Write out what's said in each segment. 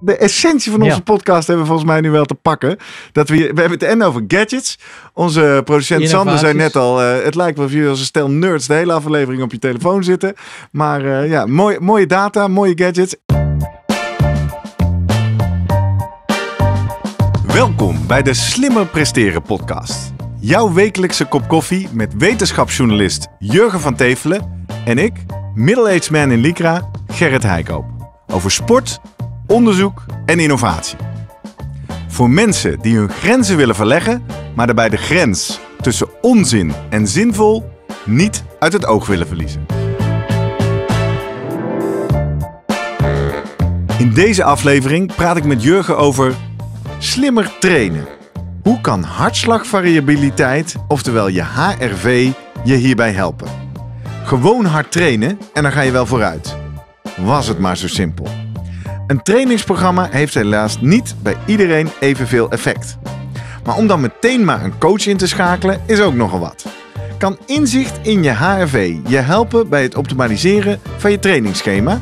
de essentie van onze podcast hebben we volgens mij nu wel te pakken. Dat we, we hebben het en over gadgets. Onze producent Sander zei net al, eh, het lijkt wel of jullie als een stel nerds de hele aflevering op je telefoon zitten. Maar eh, ja, mooi, mooie data, mooie gadgets. Welkom bij de Slimmer Presteren podcast. Jouw wekelijkse kop koffie met wetenschapsjournalist Jurgen van Tevelen en ik, middle-aged man in Lycra, Gerrit Heikoop. Over sport onderzoek en innovatie. Voor mensen die hun grenzen willen verleggen, maar daarbij de grens tussen onzin en zinvol niet uit het oog willen verliezen. In deze aflevering praat ik met Jurgen over slimmer trainen. Hoe kan hartslagvariabiliteit, oftewel je HRV, je hierbij helpen? Gewoon hard trainen en dan ga je wel vooruit. Was het maar zo simpel. Een trainingsprogramma heeft helaas niet bij iedereen evenveel effect. Maar om dan meteen maar een coach in te schakelen is ook nogal wat. Kan inzicht in je HRV je helpen bij het optimaliseren van je trainingsschema?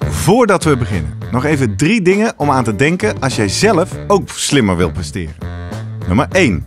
Voordat we beginnen, nog even drie dingen om aan te denken als jij zelf ook slimmer wil presteren. Nummer 1.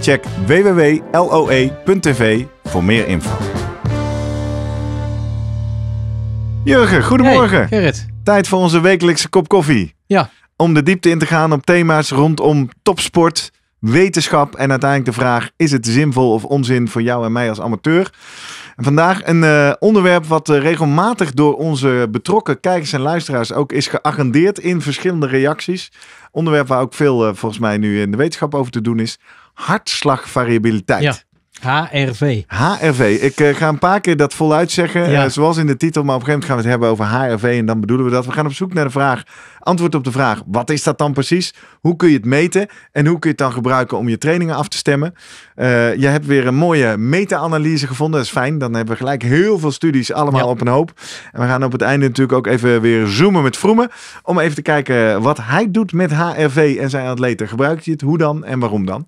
Check www.loe.tv voor meer info. Jurgen, goedemorgen. Hey, Gerrit. Tijd voor onze wekelijkse kop koffie. Ja. Om de diepte in te gaan op thema's rondom topsport, wetenschap en uiteindelijk de vraag: is het zinvol of onzin voor jou en mij als amateur? vandaag een eh, onderwerp wat eh, regelmatig door onze betrokken kijkers en luisteraars ook is geagendeerd in verschillende reacties. Onderwerp waar ook veel eh, volgens mij nu in de wetenschap over te doen is hartslagvariabiliteit. Ja. HRV. HRV. Ik eh, ga een paar keer dat voluit zeggen, eh, zoals in de titel. Maar op een gegeven moment gaan we het hebben over HRV. En dan bedoelen we dat. We gaan op zoek naar de vraag, antwoord op de vraag. Wat is dat dan precies? Hoe kun je het meten? En hoe kun je het dan gebruiken om je trainingen af te stemmen? Uh, je hebt weer een mooie meta-analyse gevonden. Dat is fijn. Dan hebben we gelijk heel veel studies allemaal op een hoop. En we gaan op het einde natuurlijk ook even weer zoomen met Vroemen. Om even te kijken wat hij doet met HRV en zijn atleten. Gebruikt hij het? Hoe dan? En waarom dan?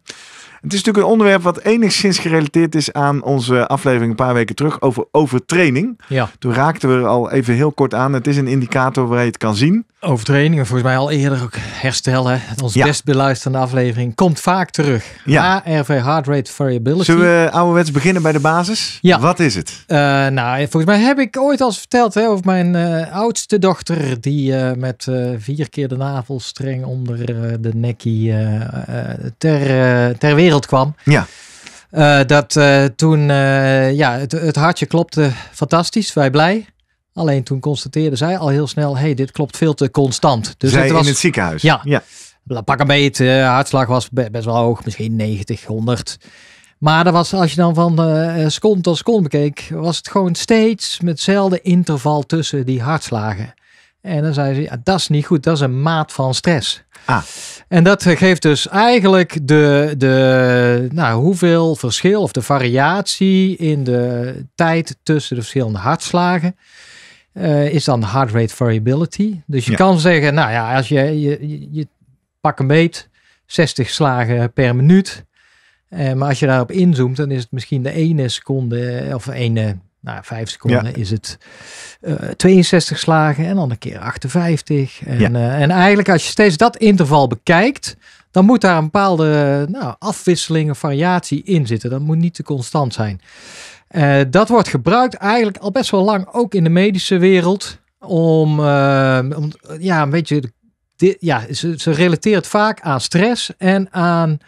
Het is natuurlijk een onderwerp wat enigszins gerelateerd is aan onze aflevering een paar weken terug over overtraining. Ja. Toen raakten we er al even heel kort aan. Het is een indicator waar je het kan zien. Overtrainingen, volgens mij al eerder ook herstellen. Onze ja. best beluisterde aflevering komt vaak terug. Ja. ARV, Heart Rate Variability. Zullen we ouderwets beginnen bij de basis? Ja. Wat is het? Eh, nou, volgens mij heb ik ooit al eens verteld hè, over mijn eh, oudste dochter. Die eh, met vier keer de navelstreng onder de nekkie ter, ter wereld kwam. Ja. dat toen, ja, het, het hartje klopte fantastisch. Wij blij. Alleen toen constateerde zij al heel snel, hey, dit klopt veel te constant. Dus zij het was, in het ziekenhuis? Ja. ja. Pak een beetje, eh, hartslag was best wel hoog, misschien 90, 100. Maar dat was, als je dan van uh, seconde tot seconde bekeek, was het gewoon steeds met hetzelfde interval tussen die hartslagen. En dan zei ze, ja, dat is niet goed, dat is een maat van stress. Ah. En dat geeft dus eigenlijk de, de, nou, hoeveel verschil of de variatie in de tijd tussen de verschillende hartslagen. Eh, is dan heart rate variability. Dus je kan zeggen, nou ja, als je, je, je, pak een beet, 60 slagen per minuut. Uh, maar als je daarop inzoomt, dan is het misschien de ene seconde eh, of ene, nou, vijf seconden is het 62 slagen en dan een keer 58. En, en eigenlijk als je steeds dat interval bekijkt, dan moet daar een bepaalde nou, afwisseling of variatie in zitten. Dat moet niet te constant zijn. Eh, dat wordt gebruikt eigenlijk al best wel lang, ook in de medische wereld, om, eh, om ja, een beetje, ja, ze, ze relateert vaak aan stress en aan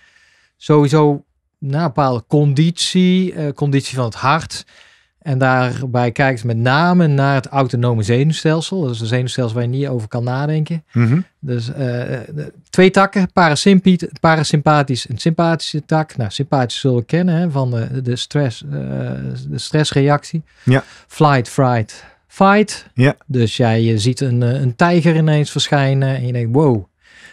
sowieso een bepaalde conditie, uh, conditie van het hart. En daarbij kijkt ze met name naar het autonome zenuwstelsel. Dat is een zenuwstelsel waar je niet over kan nadenken. Mhm. Dus eh, twee takken, parasympathisch en sympathische tak. Nou, sympathisch zullen we kennen hè, van de, de, stress, eh, de stressreactie. Ja. Flight, fright, fight. Ja. Dus jij ziet een, eh, een tijger ineens verschijnen en je denkt wow.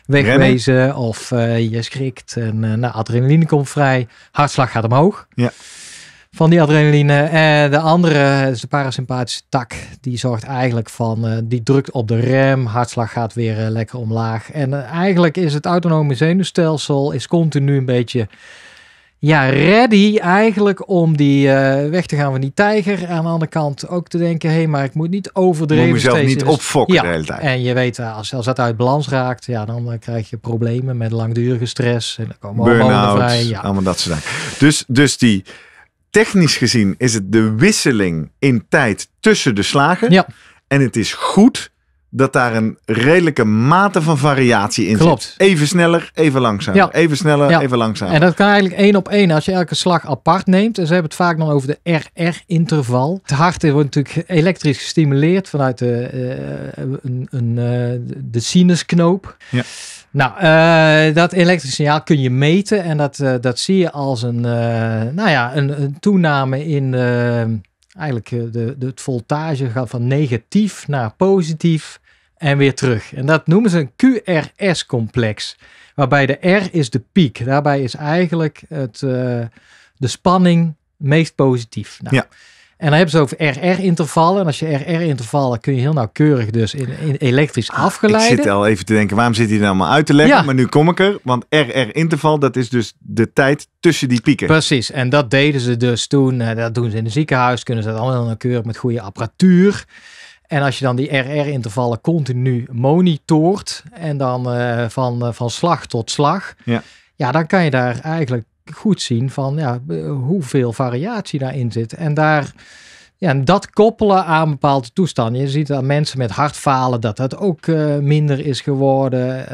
Wegwezen of je schrikt en nou, adrenaline komt vrij. Hartslag gaat omhoog. Ja van die adrenaline. En de andere is dus de parasympathische tak. Die zorgt eigenlijk van, eh, die drukt op de rem, hartslag gaat weer eh, lekker omlaag. En eh, eigenlijk is het autonome zenuwstelsel is continu een beetje ja, ready eigenlijk om die weg te gaan van die tijger. Aan de andere kant ook te denken, hé, maar ik moet niet overdreven. Moet jezelf niet opfokken de hele tijd. En je weet, als, als dat uit balans raakt, ja, dan krijg je problemen met langdurige stress. En dan komen out vrij. allemaal dat soort dingen. Dus, dus die technisch gezien is het de wisseling in tijd tussen de slagen. Ja. En het is goed dat daar een redelijke mate van variatie in Klopt. zit. Even sneller, even langzamer. Ja. Even sneller, even langzamer. En dat kan eigenlijk één op één als je elke slag apart neemt. En ze hebben het vaak dan over de RR-interval. Het hart wordt natuurlijk elektrisch gestimuleerd vanuit de, uh, een, een, eh, de sinusknoop. Ja. Nou, eh, dat elektrisch signaal kun je meten en dat, eh, dat zie je als een, eh, nou ja, een, toename in eigenlijk de, de, het voltage gaat van negatief naar positief en weer terug. En dat noemen ze een QRS-complex, waarbij de R is de piek. Daarbij is eigenlijk het, de spanning meest positief. Nou, ja. En dan hebben ze over RR-intervallen. En als je RR-intervallen kun je heel nauwkeurig dus in, elektrisch ah, afgeleiden. Ik zit al even te denken, waarom zit hij dan nou maar uit te leggen? Ja. Maar nu kom ik er. Want RR-interval, dat is dus de tijd tussen die pieken. Precies. En dat deden ze dus toen. Eh, dat doen ze in het ziekenhuis. Kunnen ze dat allemaal nauwkeurig met goede apparatuur. En als je dan die RR-intervallen continu monitort en dan eh, van, eh, van slag tot slag, ja. ja, dan kan je daar eigenlijk goed zien van ja, eh, hoeveel variatie daarin zit. En daar. Ja, en dat koppelen aan bepaalde toestanden. Je ziet dat mensen met hartfalen dat dat ook eh, minder is geworden.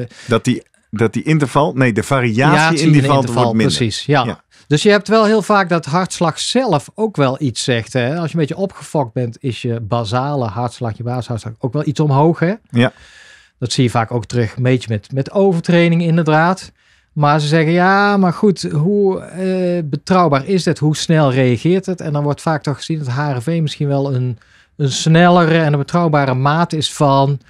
Eh. dat, die, dat die interval, nee, de variatie in die valt wordt minder. Precies, ja. Dus je hebt wel heel vaak dat hartslag zelf ook wel iets zegt. Hè? Als je een beetje opgefokt bent, is je basale hartslag, je basishartslag ook wel iets omhoog. Hè? Ja. Dat zie je vaak ook terug, een beetje met, met overtraining inderdaad. Maar ze zeggen ja, maar goed, hoe eh, betrouwbaar is het? Hoe snel reageert het? En dan wordt vaak toch gezien dat HRV misschien wel een, een snellere en een betrouwbare maat is van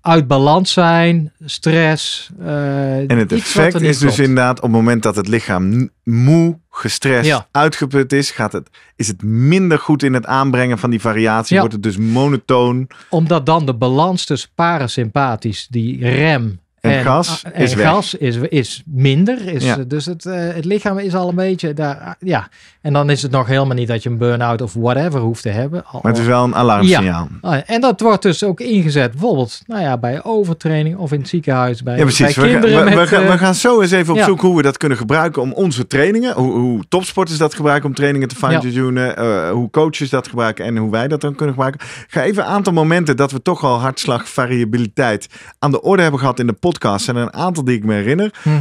uit balans zijn, stress. Eh, en het effect is dus inderdaad op het moment dat het lichaam moe, gestrest, uitgeput is, gaat het, is het minder goed in het aanbrengen van die variatie. Wordt het dus monotoon. Omdat dan de balans tussen parasympathisch, die rem en, en gas, ah, en is, gas is, is minder. Is, Dus het, eh, het lichaam is al een beetje daar. Ah, ja. En dan is het nog helemaal niet dat je een burn-out of whatever hoeft te hebben. maar het is wel een alarmsignaal. Ja. Ah, en dat wordt dus ook ingezet bijvoorbeeld nou ja, bij overtraining of in het ziekenhuis. Bij, ja, precies. Bij we, kinderen we, gaan, we, eh, gaan, zo eens even op zoek hoe we dat kunnen gebruiken om onze trainingen. Hoe, hoe topsporters dat gebruiken om trainingen te fine-tunen. Uh, hoe coaches dat gebruiken en hoe wij dat dan kunnen gebruiken. ga even een aantal momenten dat we toch al hartslagvariabiliteit aan de orde hebben gehad in de podcast en een aantal die ik me herinner. Mm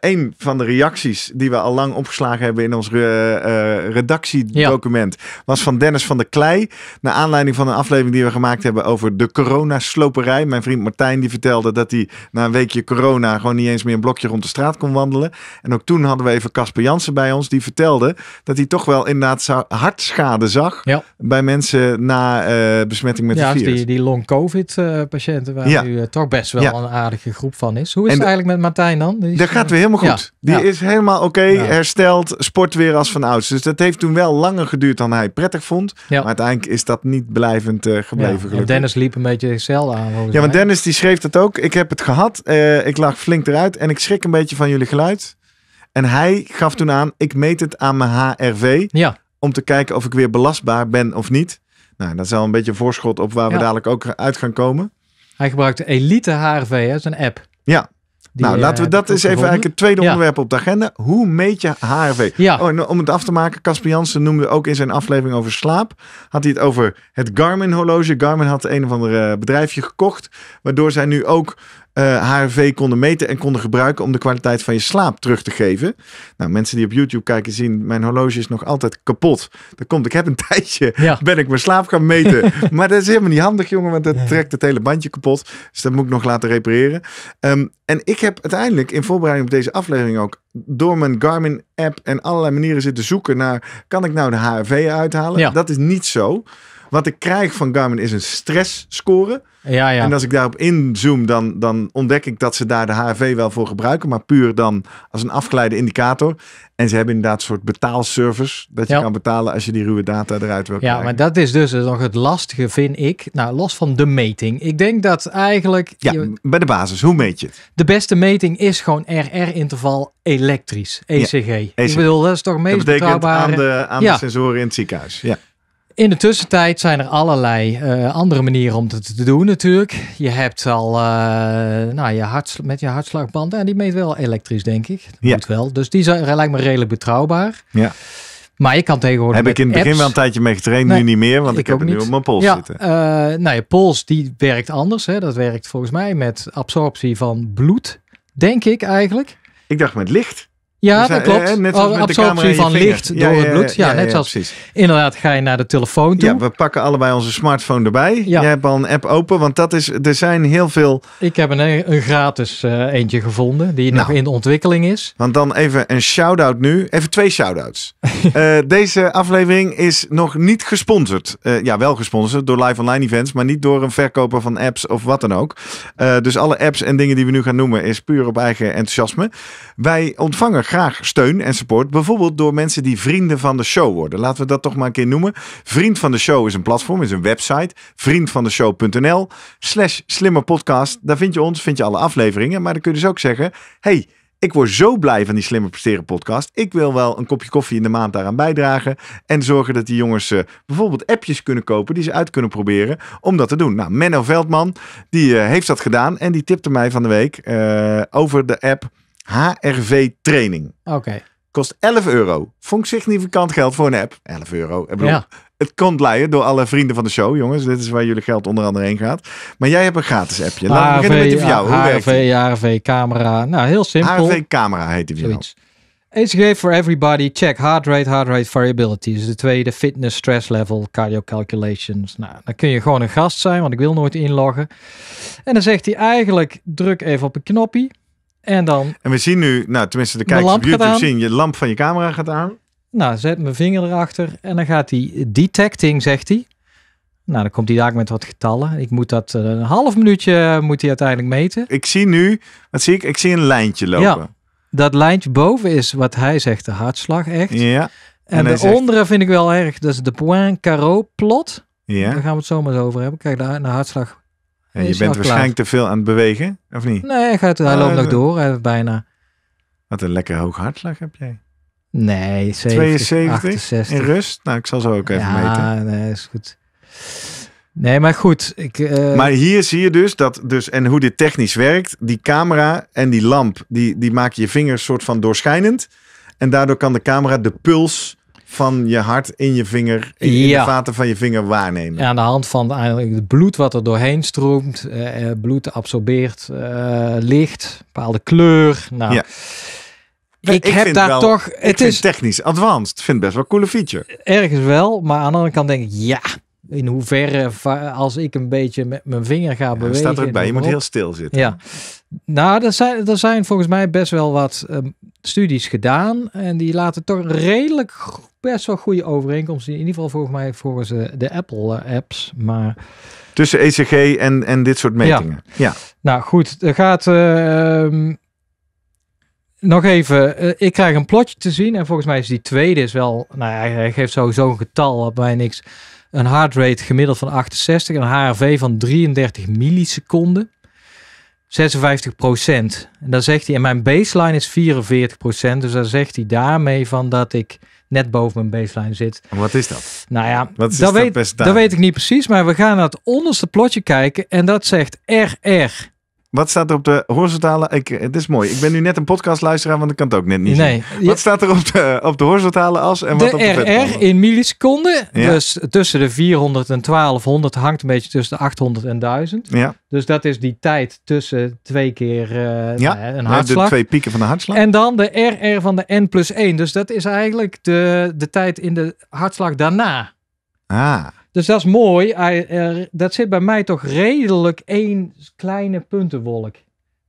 een van de reacties die we al lang opgeslagen hebben in ons eh, eh, redactiedocument was van Dennis van der Klei. Naar aanleiding van een aflevering die we gemaakt hebben over de coronasloperij. Mijn vriend Martijn die vertelde dat hij na een weekje corona gewoon niet eens meer een blokje rond de straat kon wandelen. En ook toen hadden we even Casper Jansen bij ons. Die vertelde dat hij toch wel inderdaad hartschade zag bij mensen na besmetting met ja, virus. Ja, die, die long covid patiënten waar nu toch best wel een aardige groep van is. Hoe is het eigenlijk met Martijn dan? dat gaat eh, weer helemaal goed. Die is helemaal oké, hersteld, sport weer als van ouds. Dus dat heeft toen wel langer geduurd dan hij prettig vond. Maar uiteindelijk is dat niet blijvend eh, gebleven. Dennis liep een beetje cel aan. Ja, want Dennis die schreef dat ook. Ik heb het gehad. Eh, ik lag flink eruit en ik schrik een beetje van jullie geluid. En hij gaf toen aan, ik meet het aan mijn HRV. Om te kijken of ik weer belastbaar ben of niet. Nou, dat is wel een beetje een voorschot op waar we dadelijk ook uit gaan komen. Hij gebruikte Elite HRV, dat is een app. Ja. nou, laten we eh, dat is even eigenlijk het tweede onderwerp op de agenda. Hoe meet je HRV? Ja. Oh, om het af te maken, Casper Jansen noemde ook in zijn aflevering over slaap. Had hij het over het Garmin horloge. Garmin had een of ander eh, bedrijfje gekocht. Waardoor zij nu ook HRV eh, konden meten en konden gebruiken om de kwaliteit van je slaap terug te geven. Nou, mensen die op YouTube kijken zien, mijn horloge is nog altijd kapot. Dat komt, ik heb een tijdje, ben ik mijn slaap gaan meten. maar dat is helemaal niet handig, jongen, want dat trekt het hele bandje kapot. Dus dat moet ik nog laten repareren. Ehm, en ik heb uiteindelijk in voorbereiding op deze aflevering ook door mijn Garmin-app en allerlei manieren zitten zoeken naar, kan ik nou de HRV uithalen? Dat is niet zo. Wat ik krijg van Garmin is een score. Ja, ja. En als ik daarop inzoom, dan, dan ontdek ik dat ze daar de HRV wel voor gebruiken. Maar puur dan als een afgeleide indicator. En ze hebben inderdaad een soort betaalservice. Dat je kan betalen als je die ruwe data eruit wil krijgen. Ja, maar dat is dus nog het lastige, vind ik. Nou, los van de meting. Ik denk dat eigenlijk... Ja, bij de basis. Hoe meet je het? De beste meting is gewoon RR-interval elektrisch. ECG. E ik bedoel, dat is toch meest dat betekent aan de, aan de sensoren in het ziekenhuis. Ja in de tussentijd zijn er allerlei eh, andere manieren om het te doen natuurlijk. Je hebt al eh, nou, je hart met je hartslagband. En die meet wel elektrisch, denk ik. Dat ja. moet wel. Dus die zijn, lijkt me redelijk betrouwbaar. Ja. Maar je kan tegenwoordig. Heb ik in het begin wel een tijdje mee getraind, nu niet meer, want ik, heb het nu op mijn pols ja, zitten. Uh, nou, je pols die werkt anders. Hè. Dat werkt volgens mij met absorptie van bloed, denk ik eigenlijk. Ik dacht met licht. Ja, dat klopt. Net oh, Absorptie van licht door het bloed. Ja, net zoals precies. inderdaad ga je naar de telefoon toe. Ja, we pakken allebei onze smartphone erbij. Jij hebt al een app open, want dat is, er zijn heel veel... Ik heb een, een gratis eh, eentje gevonden, die nog nou. in ontwikkeling is. Want dan even een shout-out nu. Even twee shout-outs. Eh, deze aflevering is nog niet gesponsord. Eh, ja, wel gesponsord door live online events, maar niet door een verkoper van apps of wat dan ook. dus alle apps en dingen die we nu gaan noemen is puur op eigen enthousiasme. Wij ontvangen graag steun en support. Bijvoorbeeld door mensen die vrienden van de show worden. Laten we dat toch maar een keer noemen. Vriend van de show is een platform, is een website. Vriendvandeshow.nl slash podcast. Daar vind je ons, vind je alle afleveringen. Maar dan kun je dus ook zeggen, hey, ik word zo blij van die Slimmer Presteren podcast. Ik wil wel een kopje koffie in de maand daaraan bijdragen. En zorgen dat die jongens eh, bijvoorbeeld appjes kunnen kopen die ze uit kunnen proberen om dat te doen. Nou, Menno Veldman, die eh, heeft dat gedaan en die tipte mij van de week eh, over de app HRV training. Oké. Kost 11 euro. Vond ik significant geld voor een app. 11 euro. bedoel, Het komt leiden door alle vrienden van de show, jongens. Dit is waar jullie geld onder andere heen gaat. Maar jij hebt een gratis appje. Laten we beginnen met die van jou. HRV, HRV camera. Nou, heel simpel. HRV camera heet die van jou. HGA for everybody. Check heart rate, heart rate variability. Dus de tweede, fitness, stress level, cardio calculations. Nou, dan kun je gewoon een gast zijn, want ik wil nooit inloggen. En dan zegt hij eigenlijk, druk even op een knopje. En dan. En we zien nu, nou tenminste, de kijkers op YouTube zien, je lamp van je camera gaat aan. Nou, zet mijn vinger erachter en dan gaat hij detecting, zegt hij. Nou, dan komt hij daar met wat getallen. Ik moet dat eh, een half minuutje eh, moet hij uiteindelijk meten. Ik zie nu, wat zie ik? Ik zie een lijntje lopen. Ja, dat lijntje boven is wat hij zegt, de hartslag echt. Ja. En, de onderen vind ik wel erg, dat is de Poincaré plot. Ja. Daar gaan we het zomaar over hebben. Kijk, daar de hartslag en je bent waarschijnlijk te veel aan het bewegen, of niet? Nee, hij, gaat, hij ah, loopt nog door, hij bijna. Wat een lekker hoog hartslag heb jij. Nee, 72 in rust. Nou, ik zal zo ook even ja, meten. nee, is goed. Nee, maar goed. Ik, eh, Maar hier zie je dus dat, dus, en hoe dit technisch werkt, die camera en die lamp, die, die maken je vingers soort van doorschijnend. En daardoor kan de camera de puls van je hart in je vinger, in, in de vaten van je vinger waarnemen. Ja, aan de hand van eigenlijk het bloed wat er doorheen stroomt, eh, eh, bloed absorbeert eh, licht, bepaalde kleur. Nou, ja. Ik, heb daar toch. Het is technisch advanced. Vind best wel een coole feature. Ergens wel, maar aan de andere kant denk ik, ja, in hoeverre als ik een beetje met mijn vinger ga ja, bewegen. staat er ook bij, je moet heel stil zitten. Ja. Nou, er zijn, er zijn volgens mij best wel wat ehm, studies gedaan. En die laten toch redelijk best wel goede overeenkomsten. In ieder geval volgens mij volgens de Apple eh, apps. Maar... Tussen ECG en, en dit soort metingen. Ja. Nou goed, er gaat... Ehm, nog even, eh, ik krijg een plotje te zien en volgens mij is die tweede is wel, nou ja, hij geeft sowieso een getal wat mij niks een heart rate gemiddeld van 68, en een HRV van 33 milliseconden. 56 procent. En dan zegt hij, en mijn baseline is 44 procent. Dus dan zegt hij daarmee van dat ik net boven mijn baseline zit. wat is dat? Nou ja, is dat, weet, dat weet ik niet precies. Maar we gaan naar het onderste plotje kijken. En dat zegt RR. Wat staat er op de horizontale? Ik, het eh, is mooi. Ik ben nu net een podcastluisteraar, want ik kan het ook net niet nee, Wat staat er op de, op de horizontale as? En wat de, op de RR in milliseconden. Dus tussen de 400 en 1200 hangt een beetje tussen de 800 en 1000. Ja. Dus dat is die tijd tussen twee keer eh, nou een hartslag. De twee pieken van de hartslag. En dan de RR van de N plus 1. Dus dat is eigenlijk de, de tijd in de hartslag daarna. Ah. Dus dat is mooi. Eh, dat zit bij mij toch redelijk één kleine puntenwolk.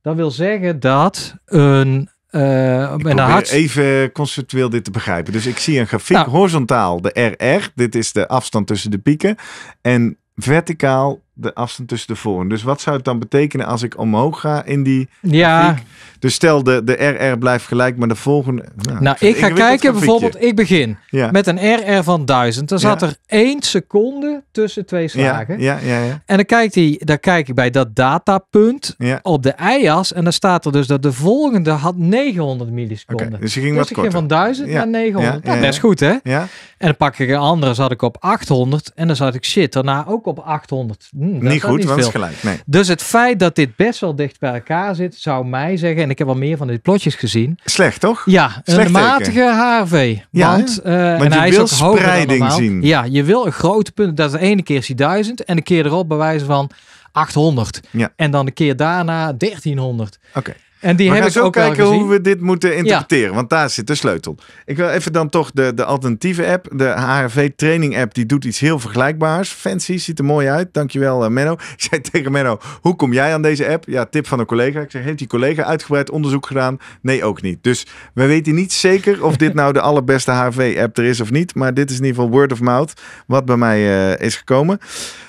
Dat wil zeggen dat een uh, ik hartst... even conceptueel dit te begrijpen. Dus ik zie een grafiek nou. horizontaal, de RR. Dit is de afstand tussen de pieken. En verticaal de afstand tussen de voren. Dus wat zou het dan betekenen als ik omhoog ga in die ja. Dus stel de, de RR blijft gelijk, maar de volgende... Nou, nou ik ga kijken bijvoorbeeld, ik begin met een RR van 1000. Dan zat er 1 seconde tussen twee slagen. Ja, ja, ja, En dan kijkt hij, dan kijk ik bij dat datapunt op de y-as en dan staat er dus dat de volgende had 900 milliseconden. Okay, dus je ging dus ik korter. ging van 1000 naar 900. ja, nou, best goed hè? Ja. En dan pak ik een andere, zat ik op 800 en dan zat ik shit, daarna ook op 800. Hmm, niet goed, want het is gelijk. Nee. Dus het feit dat dit best wel dicht bij elkaar zit, zou mij zeggen, en ik heb al meer van dit plotjes gezien. Slecht, toch? Ja, een matige HV. Ja, want, uh, en je hij wil spreiding zien. Ja, je wil een grote punt. Dat is de ene keer zie duizend 1000 en de keer erop bij wijze van 800. Ja. En dan de keer daarna 1300. Oké. En die hebben zo ook kijken hoe we dit moeten interpreteren, want daar zit de sleutel. Ik wil even dan toch de, de alternatieve app, de HRV training app, die doet iets heel vergelijkbaars. Fancy, ziet er mooi uit. Dankjewel uh, Menno. Ik zei tegen Menno, hoe kom jij aan deze app? Ja, tip van een collega. Ik zeg, heeft die collega uitgebreid onderzoek gedaan? Nee, ook niet. Dus we weten niet zeker of dit nou de allerbeste HRV app er is of niet, maar dit is in ieder geval word of mouth wat bij mij eh, is gekomen.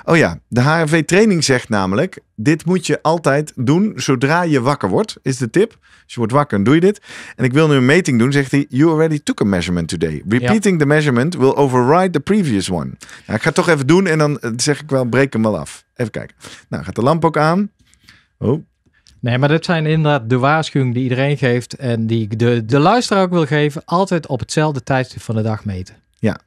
Oh ja, de HRV training zegt namelijk, dit moet je altijd doen zodra je wakker wordt, is de tip. Als je wordt wakker, doe je dit. En ik wil nu een meting doen, zegt hij. You already took a measurement today. Repeating the measurement will override the previous one. Nou, ik ga het toch even doen en dan eh, zeg ik wel, breek hem wel af. Even kijken. Nou, gaat de lamp ook aan? Oh, Nee, maar dat zijn inderdaad de waarschuwing die iedereen geeft en die ik de, de luisteraar ook wil geven. Altijd op hetzelfde tijdstip van de dag meten. Ja,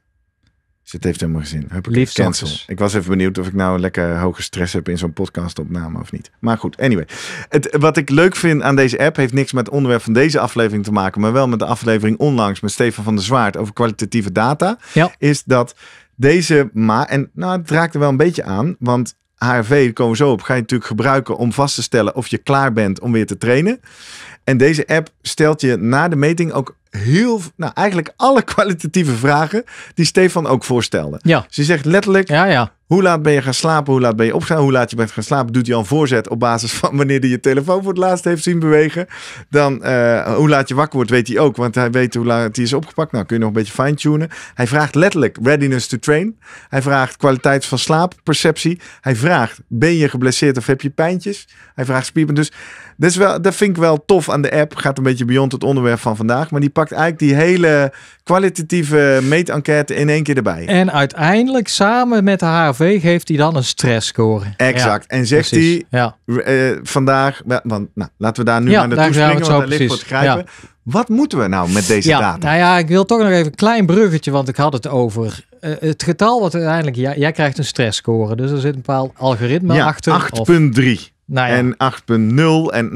dus het heeft helemaal gezin. Heb ik Liefst cancel. Ik was even benieuwd of ik nou lekker hoge stress heb in zo'n podcastopname of niet. Maar goed, anyway. Het, wat ik leuk vind aan deze app heeft niks met het onderwerp van deze aflevering te maken. Maar wel met de aflevering onlangs met Stefan van der Zwaard over kwalitatieve data. Ja. Is dat deze ma. En nou, het raakt er wel een beetje aan. Want HRV, komen we zo op, ga je natuurlijk gebruiken om vast te stellen of je klaar bent om weer te trainen. En deze app stelt je na de meting ook heel, nou eigenlijk alle kwalitatieve vragen die Stefan ook voorstelde. Ja. Ze dus zegt letterlijk, ja, ja. Hoe laat ben je gaan slapen? Hoe laat ben je opgestaan? Hoe laat je bent gaan slapen? Doet hij al een voorzet op basis van wanneer hij je telefoon voor het laatst heeft zien bewegen? Dan eh, hoe laat je wakker wordt, weet hij ook. Want hij weet hoe laat hij is opgepakt. Nou, kun je nog een beetje fine-tunen. Hij vraagt letterlijk readiness to train. Hij vraagt kwaliteit van slaap, perceptie. Hij vraagt, ben je geblesseerd of heb je pijntjes? Hij vraagt spierpijn. Dus dat, is wel, dat vind ik wel tof aan de app. Gaat een beetje beyond het onderwerp van vandaag. Maar die pakt eigenlijk die hele kwalitatieve meet-enquête in één keer erbij. En uiteindelijk samen met haar geeft hij dan een stressscore. Exact. en zegt hij eh, vandaag, want nou, laten we daar nu aan de naartoe springen, want daar ligt wat Wat moeten we nou met deze data? Nou ja, ik wil toch nog even een klein bruggetje, want ik had het over eh, het getal wat uiteindelijk, jij, krijgt een stressscore. Dus er zit een bepaald algoritme achter. 8,3. Nou en 8.0 en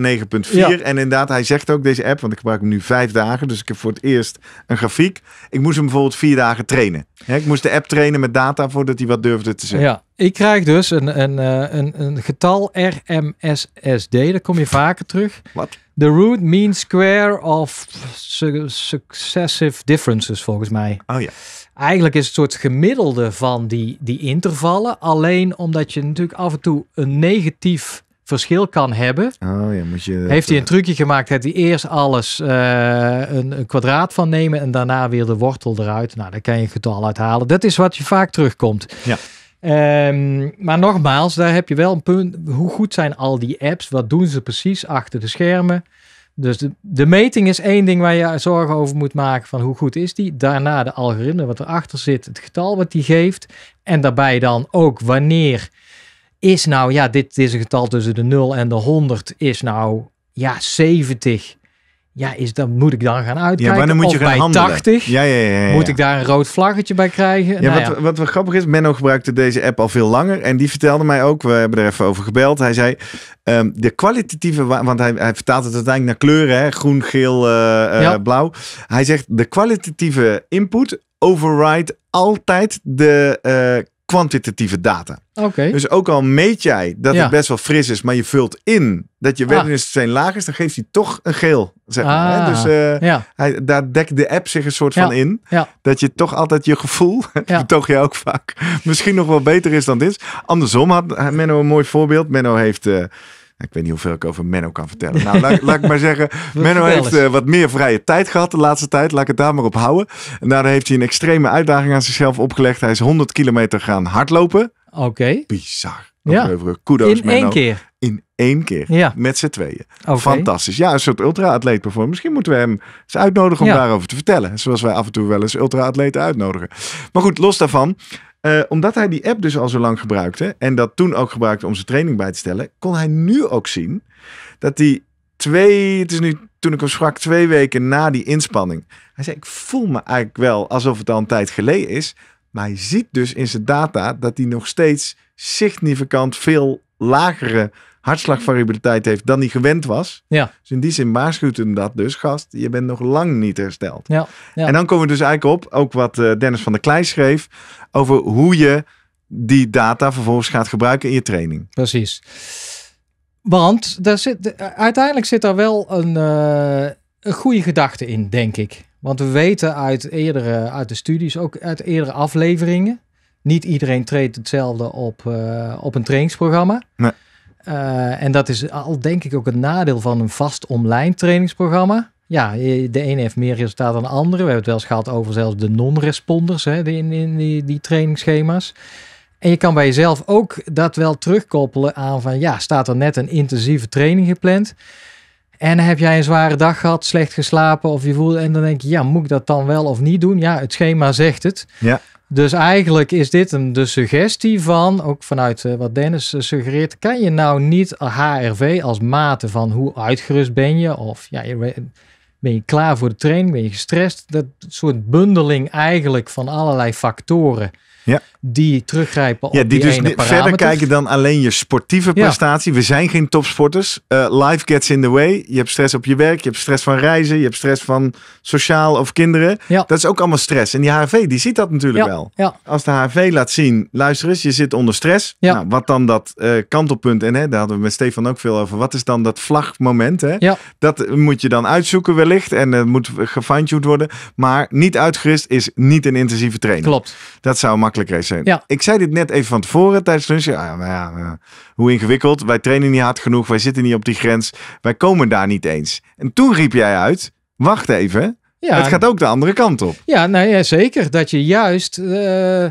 9.4. En inderdaad, hij zegt ook deze app, want ik gebruik hem nu vijf dagen. Dus ik heb voor het eerst een grafiek. Ik moest hem bijvoorbeeld vier dagen trainen. ik moest de app trainen met data voordat hij wat durfde te zeggen. Ja, ik krijg dus een, een, eh, een, een getal RMSSD. Daar kom je vaker terug. Wat? The root mean square of successive differences, volgens mij. Oh ja. Eigenlijk is het soort gemiddelde van die, die intervallen. Alleen omdat je natuurlijk af en toe een negatief verschil kan hebben. Oh, ja, moet je Heeft hij een trucje gemaakt, heeft hij eerst alles eh, een, een, kwadraat van nemen en daarna weer de wortel eruit. Nou, dan kan je een getal uithalen. Dat is wat je vaak terugkomt. Ja. Ehm, maar nogmaals, daar heb je wel een punt. Hoe goed zijn al die apps? Wat doen ze precies achter de schermen? Dus de, de, meting is één ding waar je zorgen over moet maken van hoe goed is die. Daarna de algoritme wat erachter zit, het getal wat die geeft. En daarbij dan ook wanneer is nou, ja, dit is een getal tussen de 0 en de 100, is nou, ja, 70. Ja, is, dan moet ik dan gaan uitkijken. Ja, moet je gaan bij 80 ja, ja, ja, moet ik daar een rood vlaggetje bij krijgen. Ja, nou wat, wat wel grappig is, Menno gebruikte deze app al veel langer. En die vertelde mij ook, we hebben er even over gebeld. Hij zei, ehm, de kwalitatieve, want hij, hij vertaalt het uiteindelijk naar kleuren. Hè? Groen, geel, eh, eh, blauw. Hij zegt, de kwalitatieve input override altijd de eh, kwantitatieve data. Dus ook al meet jij dat het best wel fris is, maar je vult in dat je weddiness ah. laag is, dan geeft hij toch een geel. Zeg maar, ah, Dus eh, hij, daar dekt de app zich een soort van in. Dat je toch altijd je gevoel, dat toch je ook vaak, misschien nog wel beter is dan dit. Andersom had Menno een mooi voorbeeld. Menno heeft... Eh, nou, ik weet niet hoeveel ik over Menno kan vertellen. Nou, laat, ik maar zeggen. Menno heeft eh, wat meer vrije tijd gehad de laatste tijd. Laat ik het daar maar op houden. En daarna heeft hij een extreme uitdaging aan zichzelf opgelegd. Hij is 100 kilometer gaan hardlopen. Oké. Bizar. Ja. Kudos, In één keer. In één keer. Ja. Met z'n tweeën. Fantastisch. Ja, een soort ultra-atleet bijvoorbeeld. Misschien moeten we hem eens uitnodigen om daarover te vertellen. Zoals wij af en toe wel eens ultra-atleten uitnodigen. Maar goed, los daarvan. Eh, omdat hij die app dus al zo lang gebruikte en dat toen ook gebruikte om zijn training bij te stellen, kon hij nu ook zien dat hij twee, het is nu toen ik hem sprak, twee weken na die inspanning. Hij zei, ik voel me eigenlijk wel alsof het al een tijd geleden is, maar hij ziet dus in zijn data dat hij nog steeds significant veel lagere hartslagvariabiliteit heeft dan die gewend was. Ja. Dus in die zin waarschuwt hem dat dus, gast, je bent nog lang niet hersteld. Ja, ja. En dan komen we dus eigenlijk op, ook wat eh, Dennis van der Kleij schreef, over hoe je die data vervolgens gaat gebruiken in je training. Precies. Want daar zit, uiteindelijk zit daar wel een, eh, een goede gedachte in, denk ik. Want we weten uit, eerdere, uit de studies, ook uit eerdere afleveringen, niet iedereen treedt hetzelfde op, eh, op een trainingsprogramma. Nee. Eh, en dat is al denk ik ook het nadeel van een vast online trainingsprogramma. Ja, de ene heeft meer resultaat dan de andere. We hebben het wel eens gehad over zelfs de non-responders in, in die, die trainingsschema's. En je kan bij jezelf ook dat wel terugkoppelen aan van ja, staat er net een intensieve training gepland. En heb jij een zware dag gehad, slecht geslapen of je voelt en dan denk je ja, moet ik dat dan wel of niet doen? Ja, het schema zegt het. Ja. Dus eigenlijk is dit een, de suggestie van, ook vanuit eh, wat Dennis eh, suggereert, kan je nou niet HRV als mate van hoe uitgerust ben je of ja, ben je klaar voor de training, ben je gestrest, dat soort bundeling eigenlijk van allerlei factoren ja. Die teruggrijpen op ja, die, die dus verder kijken dan alleen je sportieve prestatie. We zijn geen topsporters. Eh, life gets in the way. Je hebt stress op je werk. Je hebt stress van reizen. Je hebt stress van sociaal of kinderen. Dat is ook allemaal stress. En die HRV die ziet dat natuurlijk wel. Als de HRV laat zien, luister eens, je zit onder stress. Nou, wat dan dat eh, kantelpunt. En hè, daar hadden we met Stefan ook veel over. Wat is dan dat vlagmoment? Hè? Dat eh, moet je dan uitzoeken wellicht. En het moet gefine worden. Maar niet uitgerust is niet een intensieve training. Klopt. Dat zou makkelijk makkelijk Ja. Ik zei dit net even van tevoren tijdens lunch. Ja, maar ja, hoe ingewikkeld. Wij trainen niet hard genoeg. Wij zitten niet op die grens. Wij komen daar niet eens. En toen riep jij uit, wacht even. Ja, het gaat ook de andere kant op. Ja, nou ja, zeker. Dat je juist... Eh,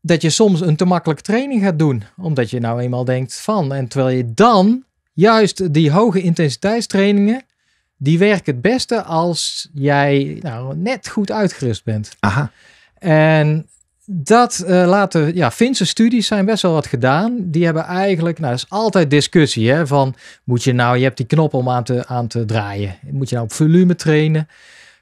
dat je soms een te makkelijke training gaat doen. Omdat je nou eenmaal denkt van. En terwijl je dan juist die hoge intensiteitstrainingen die werken het beste als jij nou, net goed uitgerust bent. Aha. En dat uh, laten, ja, Finse studies zijn best wel wat gedaan. Die hebben eigenlijk, nou, is altijd discussie, hè, van moet je nou, je hebt die knop om aan te, aan te draaien. Moet je nou op volume trainen,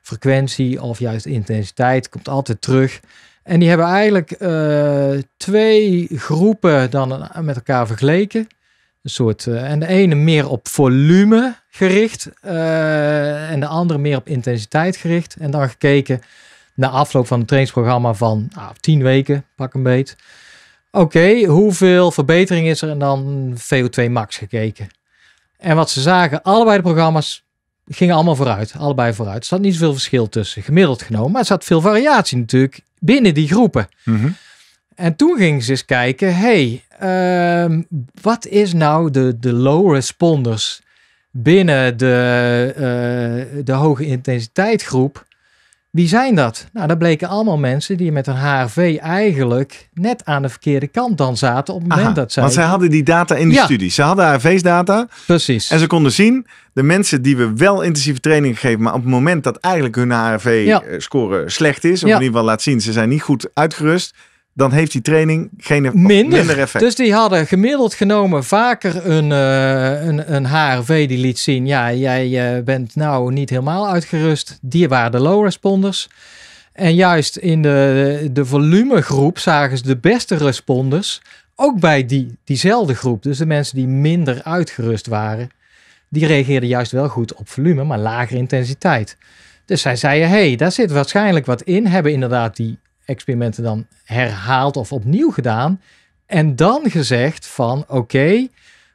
frequentie of juist intensiteit, komt altijd terug. En die hebben eigenlijk eh, twee groepen dan met elkaar vergeleken. Een soort, eh, en de ene meer op volume gericht en de andere meer op intensiteit gericht. En dan gekeken na afloop van het trainingsprogramma van nou, tien weken, pak een beet. Oké, hoeveel verbetering is er? En dan VO2 max gekeken. En wat ze zagen, allebei de programma's gingen allemaal vooruit. Allebei vooruit. Er zat niet zoveel verschil tussen, gemiddeld genomen. Maar er zat veel variatie natuurlijk binnen die groepen. Mhm. En toen gingen ze eens kijken, hey, ehm, wat is nou de, de low responders binnen de, eh, de hoge intensiteit groep? Wie zijn dat? Nou, dat bleken allemaal mensen die met een HRV eigenlijk net aan de verkeerde kant dan zaten op het moment dat ze Want zij hadden die data in de ja. studie. Ze hadden HRV's data. Precies. En ze konden zien, de mensen die we wel intensieve training geven, maar op het moment dat eigenlijk hun HRV-score eh, slecht is, of ja. in ieder geval laat zien, ze zijn niet goed uitgerust dan heeft die training geen e- minder, minder effect. Dus die hadden gemiddeld genomen vaker een, eh, een, een HRV die liet zien: ja, jij eh, bent nou niet helemaal uitgerust. Die waren de low responders. En juist in de, de volumegroep zagen ze de beste responders ook bij die, diezelfde groep. Dus de mensen die minder uitgerust waren, die reageerden juist wel goed op volume, maar lagere intensiteit. Dus zij zeiden, hé, hey, daar zit waarschijnlijk wat in. Hebben inderdaad die experimenten dan herhaald of opnieuw gedaan. En dan gezegd van oké,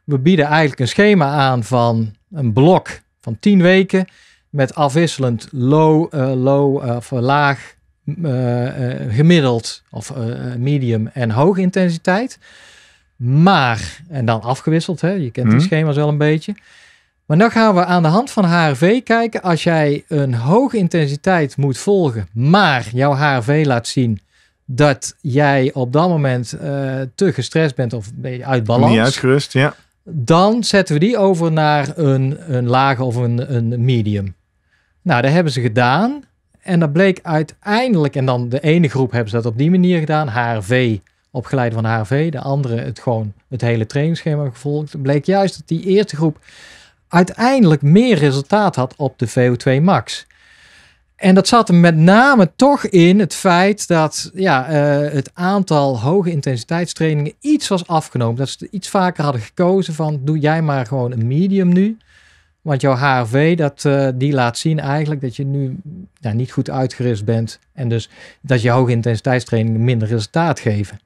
we bieden eigenlijk een schema aan van een blok van 10 weken met afwisselend low, eh, low eh, of eh, laag, gemiddeld of medium en hoog intensiteit. Maar, en dan afgewisseld, hè, je kent die mhm. schema's wel een beetje. Maar dan gaan we aan de hand van HRV kijken. Als jij een hoge intensiteit moet volgen, maar jouw HRV laat zien dat jij op dat moment eh, te gestrest bent of uit balans. Niet uitgerust, ja. Dan zetten we die over naar een, een lage of een, een medium. Nou, dat hebben ze gedaan. En dat bleek uiteindelijk, en dan de ene groep hebben ze dat op die manier gedaan, HRV opgeleid van HRV. De andere het gewoon het hele trainingsschema gevolgd. Het bleek juist dat die eerste groep uiteindelijk meer resultaat had op de VO2 max. En dat zat er met name toch in het feit dat ja, eh, het aantal hoge intensiteitstrainingen iets was afgenomen. Dat ze iets vaker hadden gekozen van doe jij maar gewoon een medium nu. Want jouw HRV, dat, eh, die laat zien eigenlijk dat je nu ja, niet goed uitgerust bent. En dus dat je hoge intensiteitstrainingen minder resultaat geven.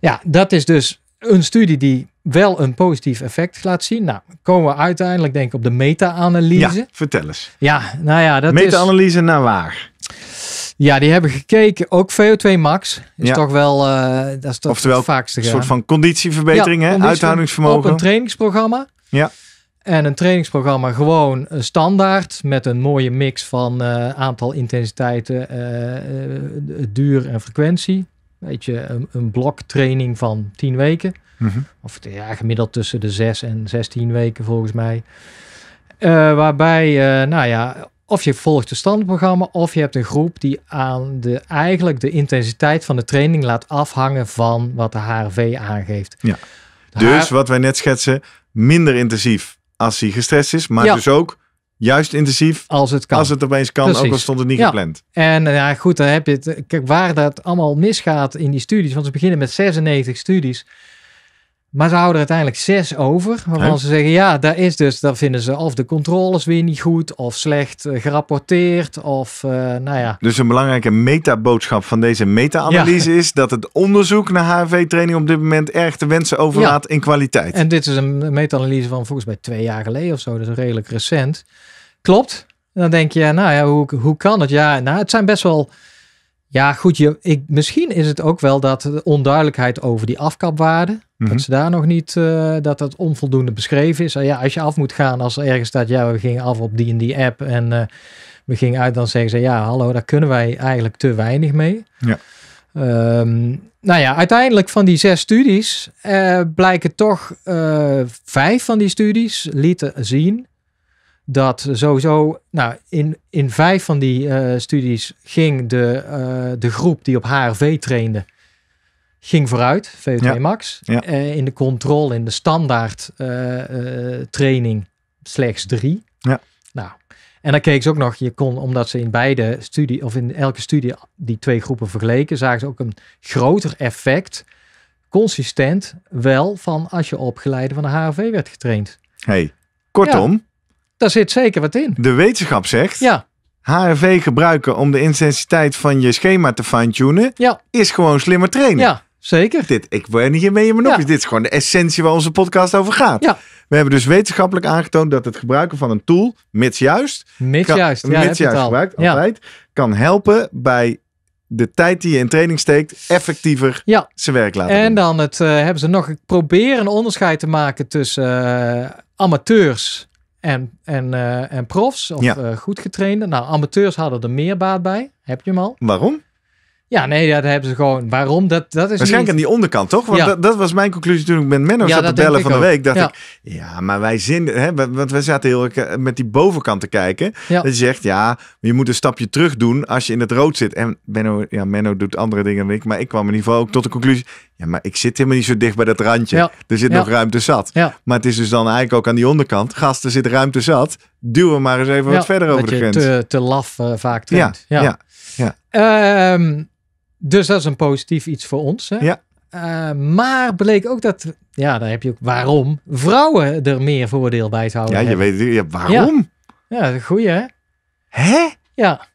Ja, dat is dus een studie die wel een positief effect laat zien. Nou, komen we uiteindelijk denk ik op de meta-analyse. Ja, vertel eens. Ja, nou ja, dat Meta-analyse naar waar? Ja, die hebben gekeken. Ook VO2 max is ja. toch wel eh, dat is toch Oftewel, het vaakste. Een soort van conditieverbetering, hè? uithoudingsvermogen. Op een trainingsprogramma. Ja. En een trainingsprogramma gewoon eh, standaard met een mooie mix van eh, aantal intensiteiten, duur en frequentie weet je, een, een bloktraining van 10 weken. Mhm. Of ja, gemiddeld tussen de 6 en 16 weken volgens mij. Eh, waarbij, eh, nou ja, of je volgt een standprogramma of je hebt een groep die aan de, eigenlijk de intensiteit van de training laat afhangen van wat de HRV aangeeft. Ja. dus wat wij net schetsen, minder intensief als hij gestrest is, maar dus ook Juist intensief. Als het kan. Als het opeens kan, ook al stond het niet gepland. En eh, ja, goed, dan heb je het. Eh, kijk, waar dat allemaal misgaat in die studies. Want ze beginnen met 96 studies. Maar ze houden er uiteindelijk zes over. Waarvan ze zeggen, ja, daar is dus, daar vinden ze of de controles weer niet goed, of slecht eh, gerapporteerd, of eh, nou ja. Dus een belangrijke meta-boodschap van deze meta-analyse is dat het onderzoek naar hv training op dit moment erg te wensen overlaat in kwaliteit. En dit is een meta-analyse van volgens mij twee jaar geleden of zo, dus redelijk recent. Klopt. dan denk je, nou ja, hoe, hoe kan het? Ja, nou, het zijn best wel ja, goed. Je, ik, misschien is het ook wel dat de onduidelijkheid over die afkapwaarde. Dat mhm. ze daar nog niet, eh, dat dat onvoldoende beschreven is. Ah ja, als je af moet gaan, als er ergens staat, ja, we gingen af op die en die app. En eh, we gingen uit, dan zeggen ze, ja, hallo, daar kunnen wij eigenlijk te weinig mee. Ja. Ehm, nou ja, uiteindelijk van die zes studies eh, blijken toch vijf van die studies lieten zien dat sowieso, nou, in, in vijf van die eh, studies ging de, eh, de groep die op HRV trainde, ging vooruit, VO2 max. Eh, in de controle, in de standaard training slechts drie. Ja. Nou, en dan keek ze ook nog, je kon, omdat ze in beide studie, of in elke studie die twee groepen vergeleken, zagen ze ook een groter effect, consistent wel, van als je opgeleide van de HRV werd getraind. Hey, kortom, daar zit zeker wat in. De wetenschap zegt. Ja. HRV gebruiken om de intensiteit van je schema te fine-tunen. Ja. Is gewoon slimmer trainen. Ja, zeker. Dit, ik ben hier mee in mijn nopjes. Dit is gewoon de essentie waar onze podcast over gaat. Ja. We hebben dus wetenschappelijk aangetoond dat het gebruiken van een tool, mits juist, mits juist, ja, mits juist gebruikt, altijd, kan helpen bij de tijd die je in training steekt effectiever zijn werk laten en En dan het, eh, hebben ze nog proberen een onderscheid te maken tussen eh, amateurs en, en, eh, en profs of eh, goed getrainde. Nou, amateurs hadden er meer baat bij. Heb je hem al? Waarom? Ja, nee, dat hebben ze gewoon. Waarom? Dat, dat is Waarschijnlijk aan die onderkant, toch? Want dat, was mijn conclusie toen ik met Menno zat te bellen van de week. Dacht ik, ja, maar wij zin... Hè, want we zaten heel erg eh, met die bovenkant te kijken. Dat je zegt, ja, je moet een stapje terug doen als je in het rood zit. En Menno, ja, Menno doet andere dingen dan ik. Maar ik kwam in ieder geval ook tot de conclusie... Ja, maar ik zit helemaal niet zo dicht bij dat randje. Er zit nog ruimte zat. Maar het is dus dan eigenlijk ook aan die onderkant. gast er zit ruimte zat. Duwen maar eens even wat verder over de grens. Te, te laf eh, vaak ja. ja. ja. Ehm, dus dat is een positief iets voor ons. Hè? Ja. Eh, maar bleek ook dat, ja, daar heb je ook waarom vrouwen er meer voordeel bij zouden hebben. Ja, je weet ja, waarom. Ja, ja goeie hè? Hè? Ja.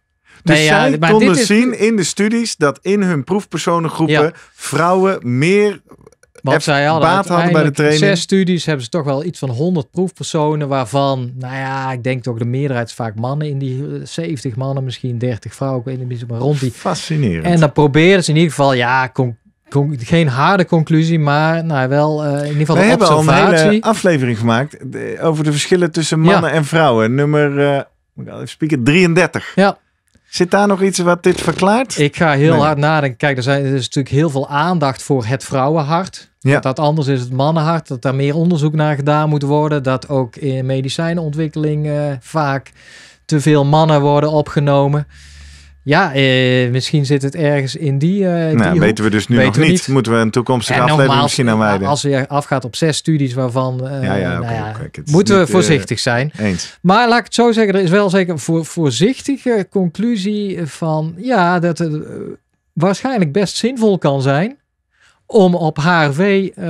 Dus zij ja, konden zien in de studies dat in hun proefpersonengroepen vrouwen meer wat zij hadden, baat hadden bij de training. zes studies hebben ze toch wel iets van 100 proefpersonen, waarvan, nou ja, ik denk toch de meerderheid vaak mannen in die 70 eh, mannen, misschien 30 vrouwen, ik weet niet maar rond die. Fascinerend. En dan proberen ze in ieder geval, ja, geen harde conclusie, maar nou, wel eh, in ieder geval We een hebben al een hele aflevering gemaakt eh, over de verschillen tussen mannen en vrouwen. Nummer, uh, even 33. Ja. Zit daar nog iets wat dit verklaart? Ik ga heel hard nadenken. Kijk, er, zijn, er is natuurlijk heel veel aandacht voor het vrouwenhart. Dat anders is het mannenhart. Dat daar meer onderzoek naar gedaan moet worden. Dat ook in medicijnontwikkeling eh, vaak te veel mannen worden opgenomen. Ja, eh, misschien zit het ergens in die. Eh, nou, weten we dus nu nog niet. Moeten we een toekomstige aflevering misschien aan wijden. Als je afgaat op zes studies waarvan. Eh, nou ja moeten we eh, voorzichtig zijn. Eens. Maar laat ik het zo zeggen, er is wel zeker een voor, voorzichtige conclusie van. Ja, dat het waarschijnlijk best zinvol kan zijn om op HRV eh,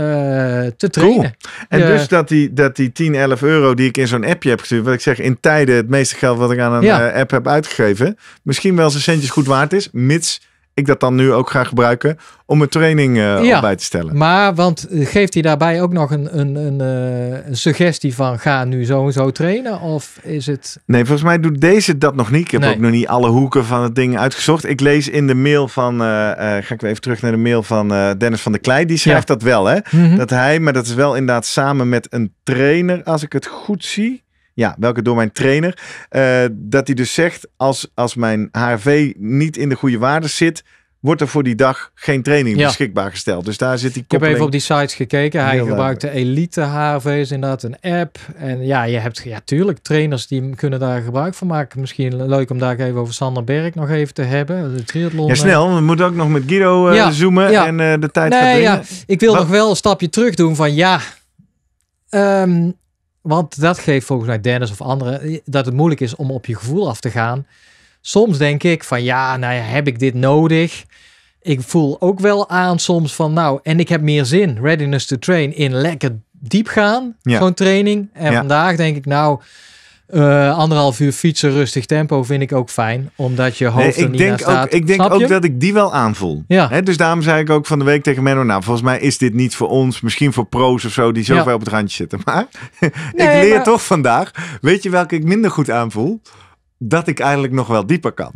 te trainen. En dus dat die, dat die 10, 11 euro die ik in zo'n appje heb gestuurd, wat ik zeg in tijden het meeste geld wat ik aan een eh, app heb uitgegeven, misschien wel zijn centjes goed waard is, mits ik dat dan nu ook ga gebruiken om mijn training uh, bij te stellen. Maar want eh, geeft hij daarbij ook nog een, een, een, eh, suggestie van ga nu zo en zo trainen? Of is het. Nee, volgens mij doet deze dat nog niet. Ik heb ook nog niet alle hoeken van het ding uitgezocht. Ik lees in de mail van. Uh, uh, ga ik weer even terug naar de mail van Dennis van der Klei. Die schrijft dat wel, hè? Mhm. Dat hij, maar dat is wel inderdaad samen met een trainer, als ik het goed zie. Ja, welke door mijn trainer. Eh, dat hij dus zegt, als, als mijn HRV niet in de goede waarden zit, wordt er voor die dag geen training beschikbaar gesteld. Dus daar zit die koppeling... Ik heb even op die sites gekeken. Hij de Elite HRV's inderdaad, een app. En ja, je hebt ja, tuurlijk trainers die kunnen daar gebruik van maken. Misschien leuk om daar even over Sander Berg nog even te hebben. De triathlon. Ja, eh. snel. We moeten ook nog met Guido eh, ja, zoomen ja. en de tijd nee, gaat ja. Ik wil nog wel een stapje terug doen van ja... Ehm, want dat geeft volgens mij Dennis of anderen eh, dat het moeilijk is om op je gevoel af te gaan. Soms denk ik van ja, nou ja, heb ik dit nodig? Ik voel ook wel aan soms van nou, en ik heb meer zin, readiness to train, in lekker diep gaan, gewoon training. En vandaag denk ik nou, eh, anderhalf uur fietsen, rustig tempo vind ik ook fijn. Omdat je hoofd nee, ik er niet denk staat. Ook, ik denk ook dat ik die wel aanvoel. Ja. dus daarom zei ik ook van de week tegen Menno... nou, volgens mij is dit niet voor ons. Misschien voor pro's of zo die zo ja. op het randje zitten. Maar ik leer toch vandaag... weet je welke ik minder goed aanvoel? Dat ik eigenlijk nog wel dieper kan.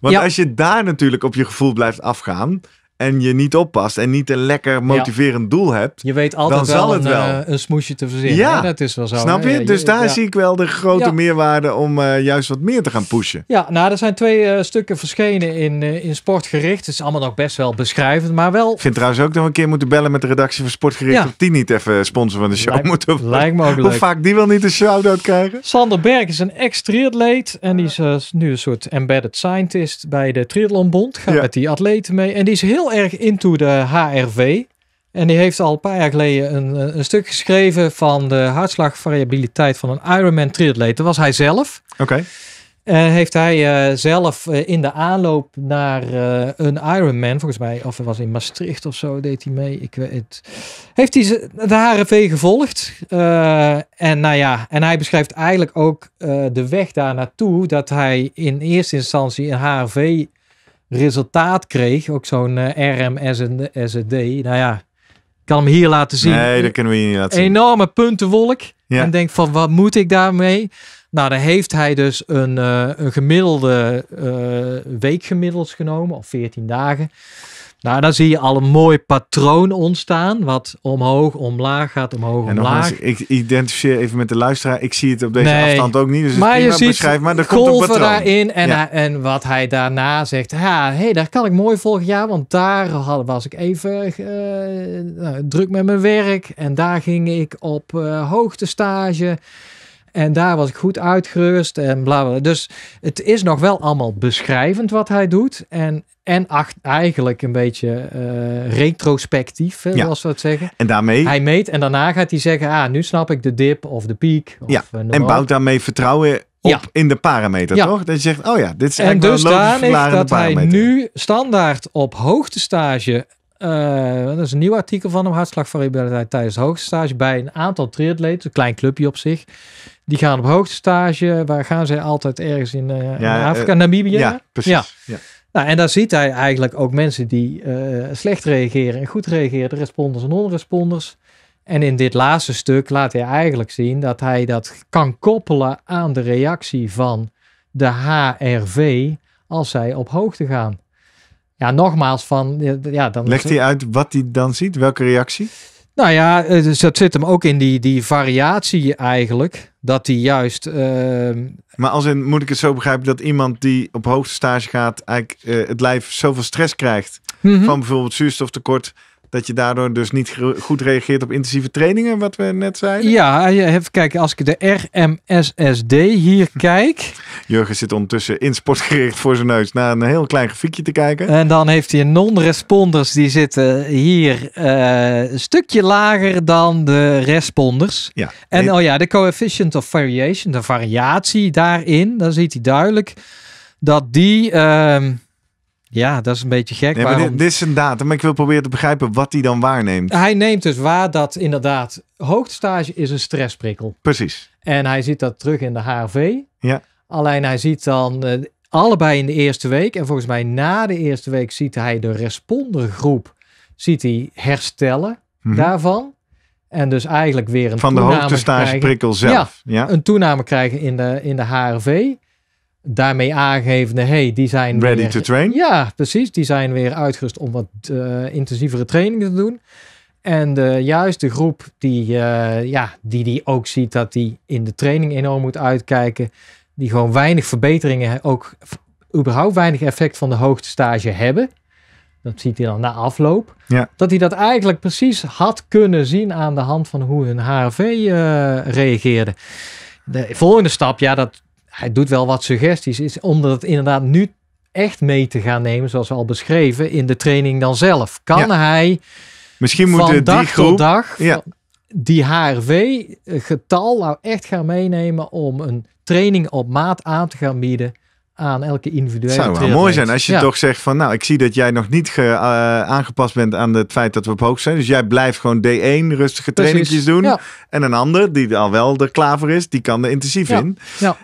Want als je daar natuurlijk op je gevoel blijft afgaan en je niet oppast en niet een lekker motiverend doel hebt, je weet altijd dan wel zal een, het wel eh, een smoesje te verzinnen. Ja, dat is wel zo. Snap je? dus daar zie ik wel de grote meerwaarde om eh, juist wat meer te gaan pushen. Ja, nou, er zijn twee eh, stukken verschenen in, in Sportgericht. Het is allemaal nog best wel beschrijvend, maar wel. Ik vind trouwens ook nog een keer moeten bellen met de redactie van Sportgericht. Of die niet even sponsor van de show moeten Lijkt me ook leuk. Hoe vaak die wel niet een shout-out krijgen. Sander Berg is een ex-triatleet en die is nu een soort embedded scientist bij de Triathlonbond. Gaat met die atleten mee en die is heel erg into de HRV. En die heeft al een paar jaar geleden een, eh, een stuk geschreven van de hartslagvariabiliteit van een Ironman triatleet. was hij zelf. Oké. heeft hij eh, zelf eh, in de aanloop naar een Ironman, volgens mij, of het was in Maastricht of zo, deed hij mee. Ik weet het. Heeft hij de HRV gevolgd? en nou ja, en hij beschrijft eigenlijk ook de weg daar naartoe dat hij in eerste instantie een HRV resultaat kreeg. Ook zo'n eh, RMS en Nou ja, ik kan hem hier laten zien. Nee, dat kunnen we hier niet laten zien. Enorme puntenwolk. Ja. En denk van, wat moet ik daarmee? Nou, dan heeft hij dus een, eh, een gemiddelde uh, gemiddeld genomen, of 14 dagen. Nou, dan zie je al een mooi patroon ontstaan, wat omhoog, omlaag gaat, omhoog, en omlaag. ik identificeer even met de luisteraar, ik zie het op deze afstand ook niet, dus maar je ziet maar er golven komt een daarin en, en wat hij daarna zegt, ja, hé, hey, daar kan ik mooi volgend jaar, want daar was ik even eh, nou, druk met mijn werk en daar ging ik op uh, hoogtestage. stage. En daar was ik goed uitgerust en bla bla. Dus het is nog wel allemaal beschrijvend wat hij doet. En, en eigenlijk een beetje eh, retrospectief, als we het zeggen. En daarmee. Hij meet en daarna gaat hij zeggen: ah, nu snap ik de dip of de piek. ja. Eh, en bouwt daarmee vertrouwen op in de parameter, toch? Dat je zegt: oh ja, dit is en dus een is dat hij nu standaard op hoogtestage uh, dat is een nieuw artikel van hem, hartslagvariabiliteit tijdens hoogte stage bij een aantal triatleten, een klein clubje op zich, die gaan op hoogtestage. Waar gaan zij altijd ergens in, eh, in eh, Afrika? Namibië? Ja, precies. Ja. ja. Nou, en daar ziet hij eigenlijk ook mensen die eh, slecht reageren en goed reageren. De responders en non-responders. En in dit laatste stuk laat hij eigenlijk zien dat hij dat kan koppelen aan de reactie van de HRV als zij op hoogte gaan. Ja, nogmaals, van, ja, dan... Legt hij uit wat hij dan ziet? Welke reactie? Nou ja, eh, dus dat zit hem ook in die, die variatie eigenlijk. Dat die juist. Ehm, maar als in, moet ik het zo begrijpen dat iemand die op hoogte stage gaat, eigenlijk eh, het lijf zoveel stress krijgt. Mhm. Van bijvoorbeeld zuurstoftekort dat je daardoor dus niet goed reageert op intensieve trainingen, wat we net zeiden. Ja, eh, je hebt, kijk, als ik de RMSSD hier kijk. Jurgen zit ondertussen in sportgericht voor zijn neus naar een heel klein grafiekje te kijken. En dan heeft hij non-responders, die zitten hier eh, een stukje lager dan de responders. Ja. En oh ja, de coefficient of variation, de variatie daarin, dan ziet hij duidelijk dat die. Ehm, ja, dat is een beetje gek. Waarom... dit, dit, is een datum, maar ik wil proberen te begrijpen wat hij dan waarneemt. Hij neemt dus waar dat inderdaad hoogtestage is een stressprikkel. Precies. En hij ziet dat terug in de HRV. Ja. Alleen hij ziet dan eh, allebei in de eerste week. En volgens mij na de eerste week ziet hij de respondergroep ziet hij herstellen mhm. daarvan. En dus eigenlijk weer een Van de hoogtestage prikkel zelf. Ja, ja, een toename krijgen in de, in de HRV daarmee aangevende, hey, die zijn. Ready to train? Ja, precies. Die zijn weer uitgerust om wat eh, intensievere trainingen te doen. En de juist de groep die, eh, ja, die, die ook ziet dat die in de training enorm moet uitkijken, die gewoon weinig verbeteringen, ook überhaupt weinig effect van de hoogte stage hebben. Dat ziet hij dan na afloop. Ja. Dat hij dat eigenlijk precies had kunnen zien aan de hand van hoe hun HRV eh, reageerde. De volgende stap, ja, dat, hij doet wel wat suggesties, is om dat inderdaad nu echt mee te gaan nemen, zoals al beschreven, in de training dan zelf. Kan hij Misschien moet van die dag groep, tot dag ja. die HRV-getal eh, nou echt gaan meenemen om een training op maat aan te gaan bieden aan elke individuele. Het zou wel mooi zijn als je toch zegt van, nou, ik zie dat jij nog niet eh, aangepast bent aan het feit dat we op hoogte zijn. Dus jij blijft gewoon D1 rustige trainingjes doen. En een ander die al wel er klaar voor is, die kan er intensief ja. in.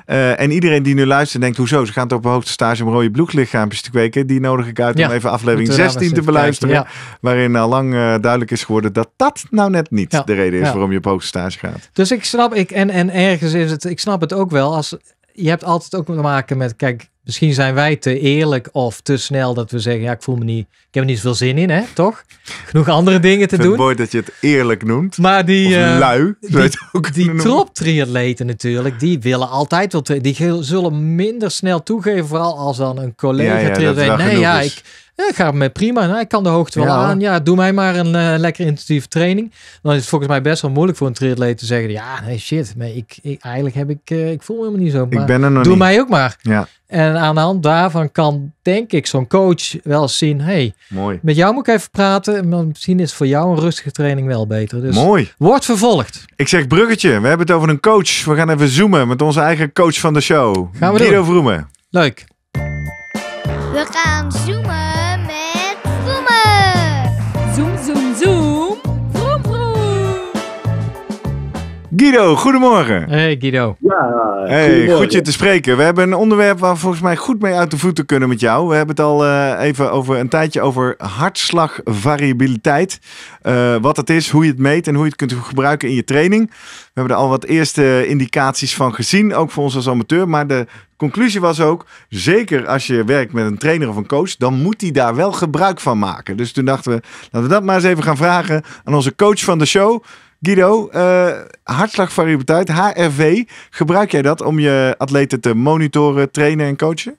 Eh, en iedereen die nu luistert denkt, hoezo, ze gaan toch op hoogte stage om rode bloedlichaampjes te kweken. Die nodig ik uit om even aflevering 16 te beluisteren. Waarin al lang eh, duidelijk is geworden dat dat nou net niet de reden is waarom je op hoogte stage gaat. Dus ik snap, ik, en, en ergens is het, ik snap het ook wel als je hebt altijd ook te maken met, kijk, misschien zijn wij te eerlijk of te snel dat we zeggen, ja, ik voel me niet, ik heb er niet zoveel zin in, hè, toch? Genoeg andere dingen te doen. Het mooi dat je het eerlijk noemt. Maar die uh, lui, die, ook die natuurlijk, die willen altijd wat, die zullen minder snel toegeven, vooral als dan een collega ja, ja, nee, dus. ja, ik ja, gaat me prima. Nou, ik kan de hoogte wel aan. Ja, doe mij maar een eh, lekker intensieve training. Dan is het volgens mij best wel moeilijk voor een triatleet te zeggen. Ja, nee shit. Maar ik, ik eigenlijk heb ik, eh, ik voel me helemaal niet zo. Maar ik ben er nog doe mij ook maar. Ja. En aan de hand daarvan kan denk ik zo'n coach wel zien. Hey, Mooi. met jou moet ik even praten. misschien is voor jou een rustige training wel beter. Dus Mooi. Wordt vervolgd. Ik zeg bruggetje. We hebben het over een coach. We gaan even zoomen met onze eigen coach van de show. Gaan we Guido doen. Leuk. We gaan zoomen. Guido, goedemorgen. Hey Guido. Ja, hey, goed je te spreken. We hebben een onderwerp waar we volgens mij goed mee uit de voeten kunnen met jou. We hebben het al eh, even over een tijdje over hartslagvariabiliteit. Uh, wat het is, hoe je het meet en hoe je het kunt gebruiken in je training. We hebben er al wat eerste indicaties van gezien, ook voor ons als amateur. Maar de conclusie was ook, zeker als je werkt met een trainer of een coach, dan moet die daar wel gebruik van maken. Dus toen dachten we, laten we dat maar eens even gaan vragen aan onze coach van de show. Guido, uh, eh, hartslagvariabiliteit, HRV. Gebruik jij dat om je atleten te monitoren, trainen en coachen?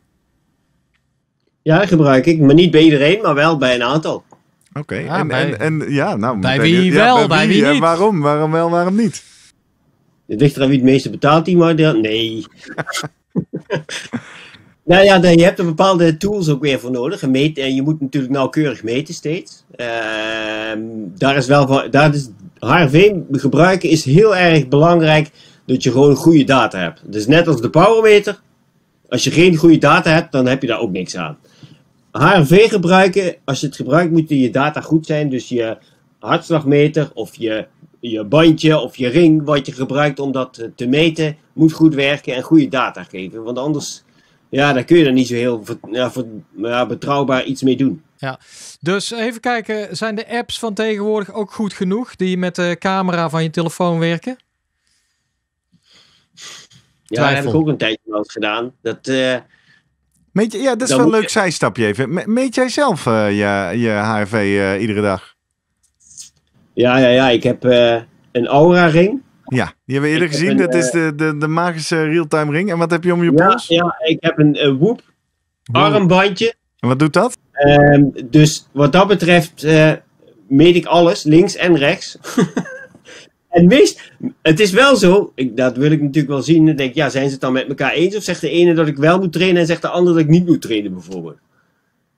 Ja, gebruik ik. Maar niet bij iedereen, maar wel bij een aantal. Oké, ah, en, en, en, ja, nou... Bij wie wel, bij, wie, niet. waarom? Waarom wel, waarom niet? Het ligt eraan wie het meeste betaalt, die maar... Nee. Nou ja, je hebt er bepaalde tools ook weer voor nodig. En, en je moet natuurlijk nauwkeurig meten steeds. Uh, daar, is wel, daar is HRV gebruiken is heel erg belangrijk dat je gewoon goede data hebt. Dus net als de powermeter, als je geen goede data hebt, dan heb je daar ook niks aan. HRV gebruiken, als je het gebruikt, moeten je data goed zijn. Dus je hartslagmeter of je, je bandje of je ring wat je gebruikt om dat eh, te meten, moet goed werken en goede data geven. Want anders ja, dan kun je er niet zo heel ja, betrouwbaar iets mee doen ja. Dus even kijken, zijn de apps van tegenwoordig ook goed genoeg die met de camera van je telefoon werken? Ja, Twijfel. dat heb ik ook een tijdje wel gedaan. Dat, eh, Meet je, ja, dat is wel een leuk je... zijstapje even. Meet jij zelf eh, je, je HRV eh, iedere dag? Ja, ja, ja. Ik heb een Aura ring. Ja, die hebben we eerder gezien. dat is de, de, de magische real-time ring. En wat heb je om je ja, pols? Ja, ik heb een Whoop armbandje. En wat doet dat? Ehm, dus wat dat betreft uh, meet ik alles, links en rechts. en meest, het is wel zo, ik, dat wil ik natuurlijk wel zien. Dan denk ik, ja, zijn ze het dan met elkaar eens? Of zegt de ene dat ik wel moet trainen en zegt de andere dat ik niet moet trainen, bijvoorbeeld?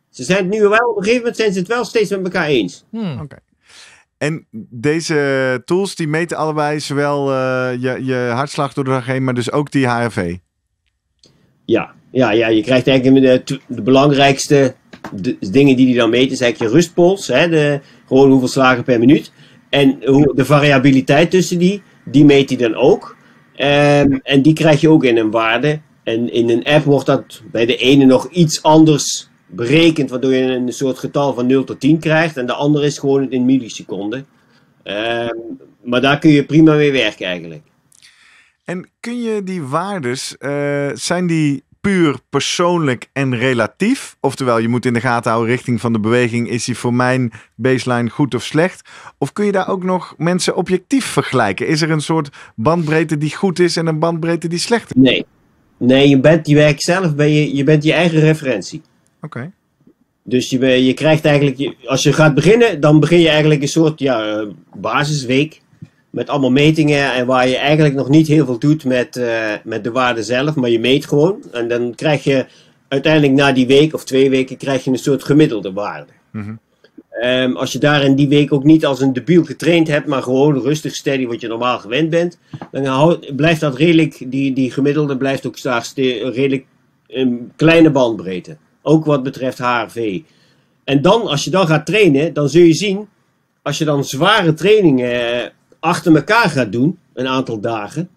Ze zijn het nu wel, op een gegeven moment zijn ze het wel steeds met elkaar eens. Hmm. Oké. En deze tools die meten allebei zowel eh, je, je hartslag door de dag heen, maar dus ook die HRV. Ja, ja, ja je krijgt eigenlijk de, de belangrijkste de dingen die hij dan meet, is eigenlijk je rustpols. Hè, de, gewoon hoeveel slagen per minuut. En hoe, de variabiliteit tussen die, die meet hij dan ook. Ehm, en die krijg je ook in een waarde. En in een app wordt dat bij de ene nog iets anders berekend, waardoor je een soort getal van 0 tot 10 krijgt. En de andere is gewoon in milliseconden. Ehm, maar daar kun je prima mee werken eigenlijk. En kun je die waardes, eh, zijn die puur persoonlijk en relatief. Oftewel, je moet in de gaten houden richting van de beweging. Is die voor mijn baseline goed of slecht? Of kun je daar ook nog mensen objectief vergelijken? Is er een soort bandbreedte die goed is en een bandbreedte die slecht is? Nee. Nee, je bent je werk zelf, ben je, je bent je eigen referentie. Oké. Dus je, je krijgt eigenlijk, als je gaat beginnen, dan begin je eigenlijk een soort ja, eh, basisweek met allemaal metingen en waar je eigenlijk nog niet heel veel doet met, eh, met de waarde zelf, maar je meet gewoon. En dan krijg je uiteindelijk na die week of twee weken krijg je een soort gemiddelde waarde. Mhm. Ehm, als je daar in die week ook niet als een debiel getraind hebt, maar gewoon rustig, steady, wat je normaal gewend bent, dan blijft dat redelijk, die, die gemiddelde blijft ook straks redelijk een kleine bandbreedte. Ook wat betreft HRV. En dan, als je dan gaat trainen, dan zul je zien, als je dan zware trainingen eh, achter elkaar gaat doen, een aantal dagen,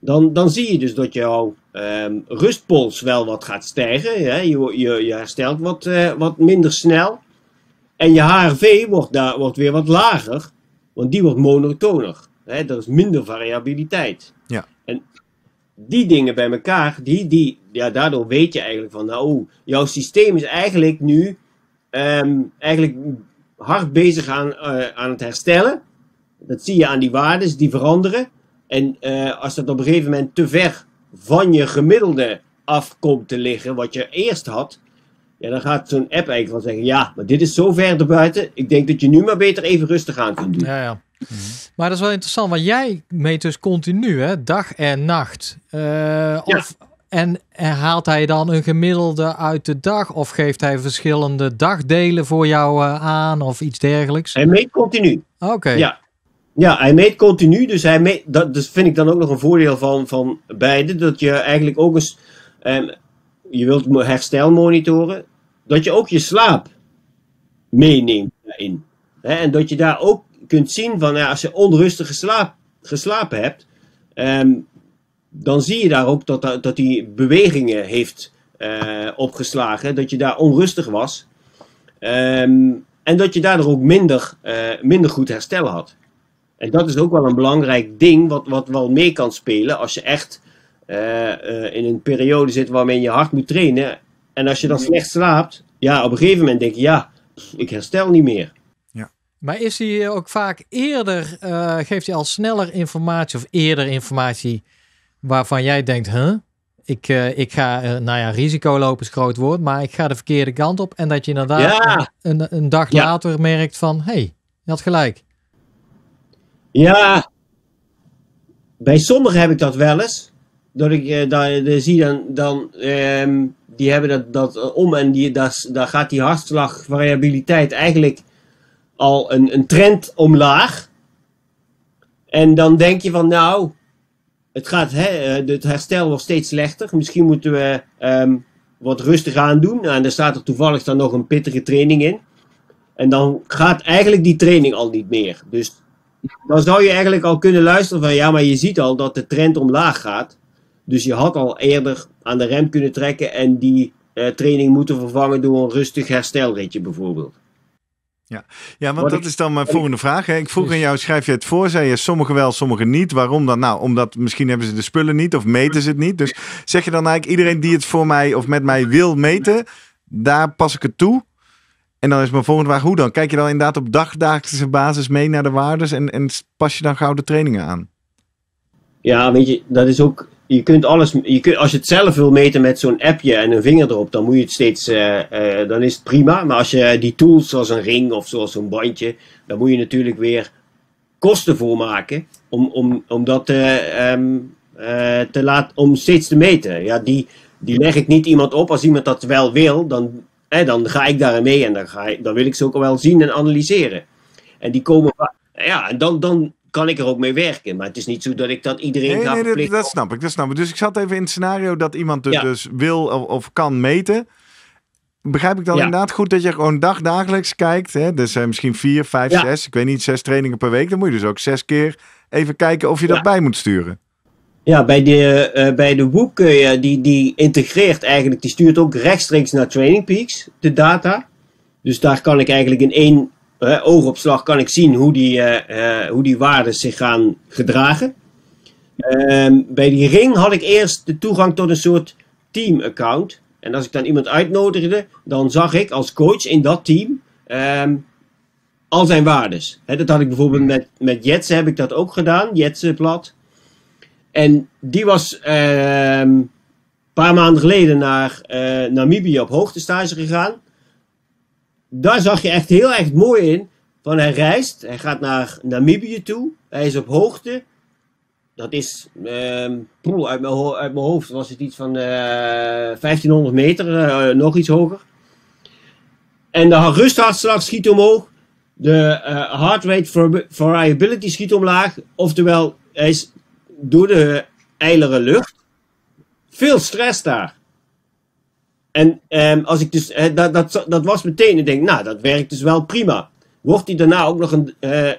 dan, dan zie je dus dat jouw um, rustpols wel wat gaat stijgen. Hè? Je, je, je, herstelt wat, eh, wat minder snel. En je HRV wordt, daar, wordt weer wat lager, want die wordt monotoner. Hè? Er is minder variabiliteit. Ja. En die dingen bij elkaar, die, die, ja, daardoor weet je eigenlijk van, nou, oh, jouw systeem is eigenlijk nu ehm, eigenlijk hard bezig aan, eh, aan het herstellen. Dat zie je aan die waarden, die veranderen. En eh, als dat op een gegeven moment te ver van je gemiddelde af komt te liggen, wat je eerst had, ja, dan gaat zo'n app eigenlijk van zeggen: Ja, maar dit is zo ver erbuiten. Ik denk dat je nu maar beter even rustig aan kunt doen. Ja, ja. Maar dat is wel interessant, want jij meet dus continu, hè, dag en nacht. Eh, ja. of, en, en, haalt hij dan een gemiddelde uit de dag? Of geeft hij verschillende dagdelen voor jou eh, aan of iets dergelijks? Hij meet continu. Oké. Ja, ja, hij meet continu, dus hij meet, dat dus vind ik dan ook nog een voordeel van, van beide. Dat je eigenlijk ook eens, je wilt herstel monitoren, dat je ook je slaap meeneemt daarin. en dat je daar ook kunt zien van, ja, als je onrustig geslaap, geslapen hebt, ehm, dan zie je daar ook dat, dat, die bewegingen heeft eh, opgeslagen, dat je daar onrustig was. Ehm, en dat je daardoor ook minder, eh, minder goed herstellen had. En dat is ook wel een belangrijk ding, wat, wat wel mee kan spelen als je echt eh, eh, in een periode zit waarmee je hard moet trainen. En als je dan mhm. slecht slaapt, ja, op een gegeven moment denk je, ja, ik herstel niet meer. Maar is hij ook vaak eerder, eh, geeft hij al sneller informatie of eerder informatie waarvan jij denkt, hè, Ik, ik ga, nou ja, risico lopen is groot woord, maar ik ga de verkeerde kant op. En dat je inderdaad een, een, dag later merkt van, hé, hey, je had gelijk. Ja, bij sommigen heb ik dat wel eens. Dat ik eh, zie dan, dan ehm, die hebben dat, dat eh, om en die, dat, daar gaat die hartslagvariabiliteit eigenlijk al een, een trend omlaag. En dan denk je van nou, het, gaat, hè, eh, het herstel wordt steeds slechter. Misschien moeten we ehm, wat rustig aan doen. Nou, en dan staat er toevallig dan nog een pittige training in. En dan gaat eigenlijk die training al niet meer. Dus dan zou je eigenlijk al kunnen luisteren van ja, maar je ziet al dat de trend omlaag gaat. Dus je had al eerder aan de rem kunnen trekken en die eh, training moeten vervangen door een rustig herstelritje bijvoorbeeld. Ja, ja want dat is dan mijn volgende vraag. Hè. Ik vroeg aan jou, schrijf je het voor? Zei je sommigen wel, sommigen niet. Waarom dan? Nou, omdat misschien hebben ze de spullen niet of meten ze het niet. Dus zeg je dan eigenlijk iedereen die het voor mij of met mij wil meten, daar pas ik het toe? En dan is mijn volgende vraag, hoe dan? Kijk je dan inderdaad op dagdagelijkse basis mee naar de waardes en, en pas je dan gauw de trainingen aan? Ja, weet je, dat is ook, je kunt alles, je kunt, als je het zelf wil meten met zo'n appje en een vinger erop, dan moet je het steeds, eh, eh, dan is het prima. Maar als je die tools zoals een ring of zoals een bandje, dan moet je natuurlijk weer kosten voor maken om, om, om dat te ehm, eh, te laten, om steeds te meten. Ja, die, die leg ik niet iemand op. Als iemand dat wel wil, dan dan ga ik daarin mee en dan, ga ik, dan wil ik ze ook wel zien en analyseren. En die komen. Ja, en dan, dan kan ik er ook mee werken. Maar het is niet zo dat ik dat iedereen nee, nee, dat, snap ik, dat snap ik. Dus ik zat even in het scenario dat iemand dus wil of, kan meten. Begrijp ik dan inderdaad goed dat je gewoon dag dagelijks kijkt. Hè? Dus zijn eh, misschien vier, vijf, ja. zes, ik weet niet, zes trainingen per week. Dan moet je dus ook zes keer even kijken of je dat bij moet sturen. Ja, bij de, uh, bij de Whoop die, die integreert eigenlijk, die stuurt ook rechtstreeks naar Training Peaks, de data. Dus daar kan ik eigenlijk in één oogopslag kan ik zien hoe die, eh, eh, hoe die waarden zich gaan gedragen. Ehm, bij die ring had ik eerst de toegang tot een soort team-account. En als ik dan iemand uitnodigde, dan zag ik als coach in dat team ehm, al zijn waardes. dat had ik bijvoorbeeld met, met heb ik dat ook gedaan, Jetsen Plat. En die was een ehm, paar maanden geleden naar eh, Namibië op hoogtestage gegaan. Daar zag je echt heel erg mooi in. Van hij reist, hij gaat naar Namibië toe. Hij is op hoogte. Dat is, ehm, uit, mijn uit mijn hoofd was het iets van 1500 eh, meter, eh, nog iets hoger. En de rusthartslag schiet omhoog. De uh, heart rate variability schiet omlaag. Oftewel, hij is door de eilere lucht. Veel stress daar. En ehm, als ik dus, dat, dat, dat was meteen, ik denk, nou, dat werkt dus wel prima. Wordt die daarna ook nog een, eh,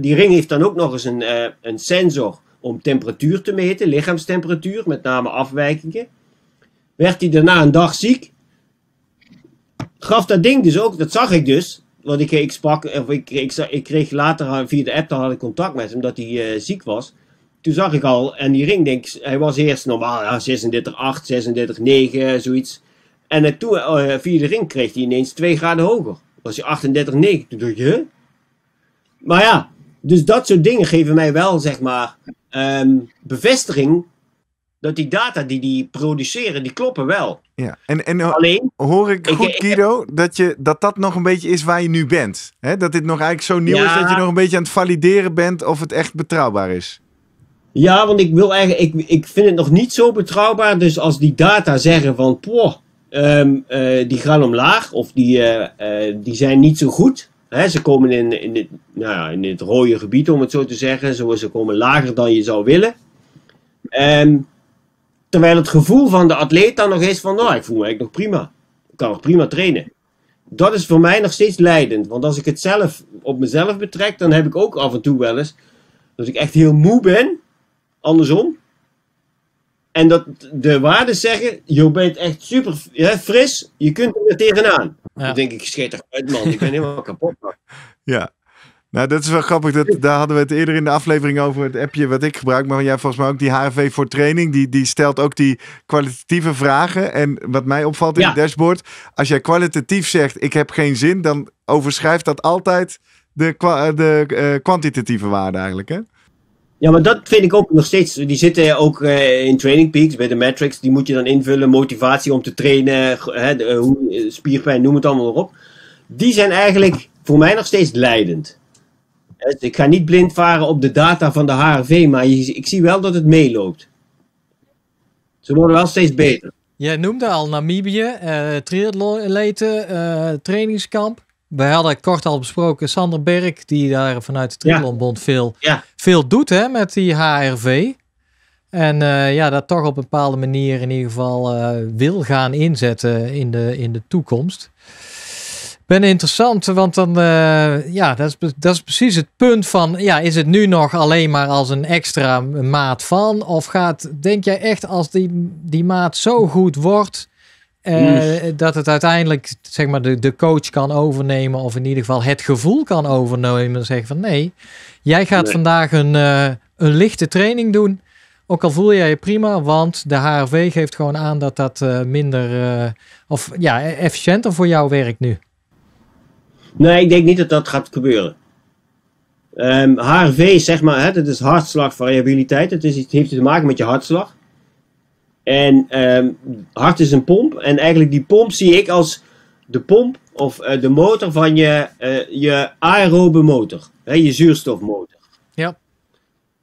die ring heeft dan ook nog eens een, eh, een sensor om temperatuur te meten, lichaamstemperatuur, met name afwijkingen. Werd hij daarna een dag ziek, gaf dat ding dus ook, dat zag ik dus, want ik, ik sprak, of ik, ik, ik kreeg later via de app, dan had ik contact met hem, dat hij eh, ziek was toen zag ik al, en die ring, denk ik, hij was eerst normaal, ja, 36, 8, 36, 9, zoiets. En toen, eh, via de ring, kreeg hij ineens 2 graden hoger. Was hij 38, 9. Toen dacht je, Maar ja, dus dat soort dingen geven mij wel, zeg maar, ehm, bevestiging dat die data die die produceren, die kloppen wel. Ja, en, en Alleen, hoor ik goed, Kido Guido, dat, je, dat dat nog een beetje is waar je nu bent. He? Dat dit nog eigenlijk zo nieuw is dat je nog een beetje aan het valideren bent of het echt betrouwbaar is. Ja, want ik wil eigenlijk, ik, ik vind het nog niet zo betrouwbaar. Dus als die data zeggen van, poh, ehm, eh, die gaan omlaag of die, eh, eh, die zijn niet zo goed. Hè, ze komen in, in, nou ja, in rode gebied, om het zo te zeggen. Zo, ze komen lager dan je zou willen. Um, terwijl het gevoel van de atleet dan nog is van, nou, ik voel me eigenlijk nog prima. Ik kan nog prima trainen. Dat is voor mij nog steeds leidend. Want als ik het zelf op mezelf betrek, dan heb ik ook af en toe wel eens dat ik echt heel moe ben andersom. En dat de waarden zeggen, je bent echt super fris, je kunt er tegenaan. Dan denk ik, scheet eruit man, ik ben helemaal kapot. Man. Ja, nou dat is wel grappig. Dat, daar hadden we het eerder in de aflevering over, het appje wat ik gebruik. Maar jij volgens mij ook die HRV voor training, die, die stelt ook die kwalitatieve vragen. En wat mij opvalt in het dashboard, als jij kwalitatief zegt, ik heb geen zin, dan overschrijft dat altijd de, de eh, kwantitatieve waarde eigenlijk hè? Ja, maar dat vind ik ook nog steeds. Die zitten ook eh, in training peaks bij de metrics. Die moet je dan invullen. Motivatie om te trainen, hè, eh, eh, spierpijn, noem het allemaal maar op. Die zijn eigenlijk voor mij nog steeds leidend. Dus ik ga niet blind varen op de data van de HRV, maar ik zie wel dat het meeloopt. Ze worden wel steeds beter. Jij noemde al Namibië, uh, triatleten, trainingskamp. We hadden kort al besproken, Sander Berg, die daar vanuit de Triathlonbond veel, veel doet hè, met die HRV. En eh, ja, dat toch op een bepaalde manier in ieder geval eh, wil gaan inzetten in de, in de toekomst. Ben interessant, want dan, eh, ja, dat is, dat is precies het punt van, ja, is het nu nog alleen maar als een extra maat van? Of gaat, denk jij echt, als die, die maat zo goed wordt, eh, mm. Dat het uiteindelijk zeg maar, de, de coach kan overnemen, of in ieder geval het gevoel kan overnemen. Zeggen van nee, jij gaat vandaag een, eh, een lichte training doen. Ook al voel jij je prima, want de HRV geeft gewoon aan dat dat eh, minder of ja, e-, efficiënter voor jou werkt nu. Nee, ik denk niet dat dat gaat gebeuren. HRV, ehm, zeg maar, het dat is hartslagvariabiliteit. Het, is, het heeft te maken met je hartslag. En um, hart is een pomp. En eigenlijk die pomp zie ik als de pomp of eh, de motor van je, uh, je aerobe motor. Hè, je zuurstofmotor. Ja.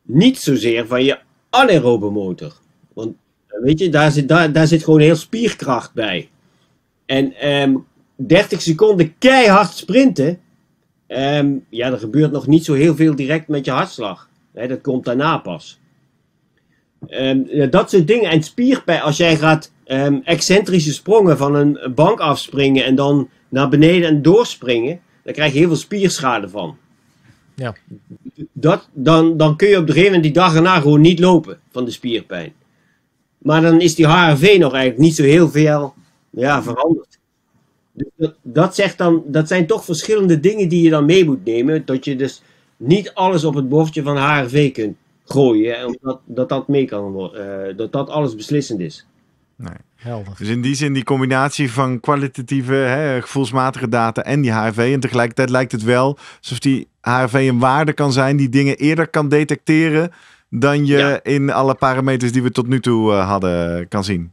Niet zozeer van je anaerobe motor. Want eh, weet je, daar zit, daar, daar zit gewoon heel spierkracht bij. En 30 ehm, seconden keihard sprinten. Um, ja, er gebeurt nog niet zo heel veel direct met je hartslag. dat komt daarna pas. Ehm, dat soort dingen. En spierpijn, als jij gaat ehm, excentrische sprongen van een bank afspringen en dan naar beneden en doorspringen, dan krijg je heel veel spierschade van. Ja. Dat, dan, dan kun je op de gegeven moment die dag erna gewoon niet lopen van de spierpijn. Maar dan is die HRV nog eigenlijk niet zo heel veel ja, veranderd. Dus dat, zegt dan, dat zijn toch verschillende dingen die je dan mee moet nemen. Dat je dus niet alles op het bordje van HRV kunt gooien. omdat dat, dat mee kan worden. Eh, dat dat alles beslissend is. Nee. Helder. Dus in die zin, die combinatie van kwalitatieve, hè, gevoelsmatige data en die HRV. En tegelijkertijd lijkt het wel alsof die HRV een waarde kan zijn die dingen eerder kan detecteren dan je in alle parameters die we tot nu toe eh, hadden kan zien.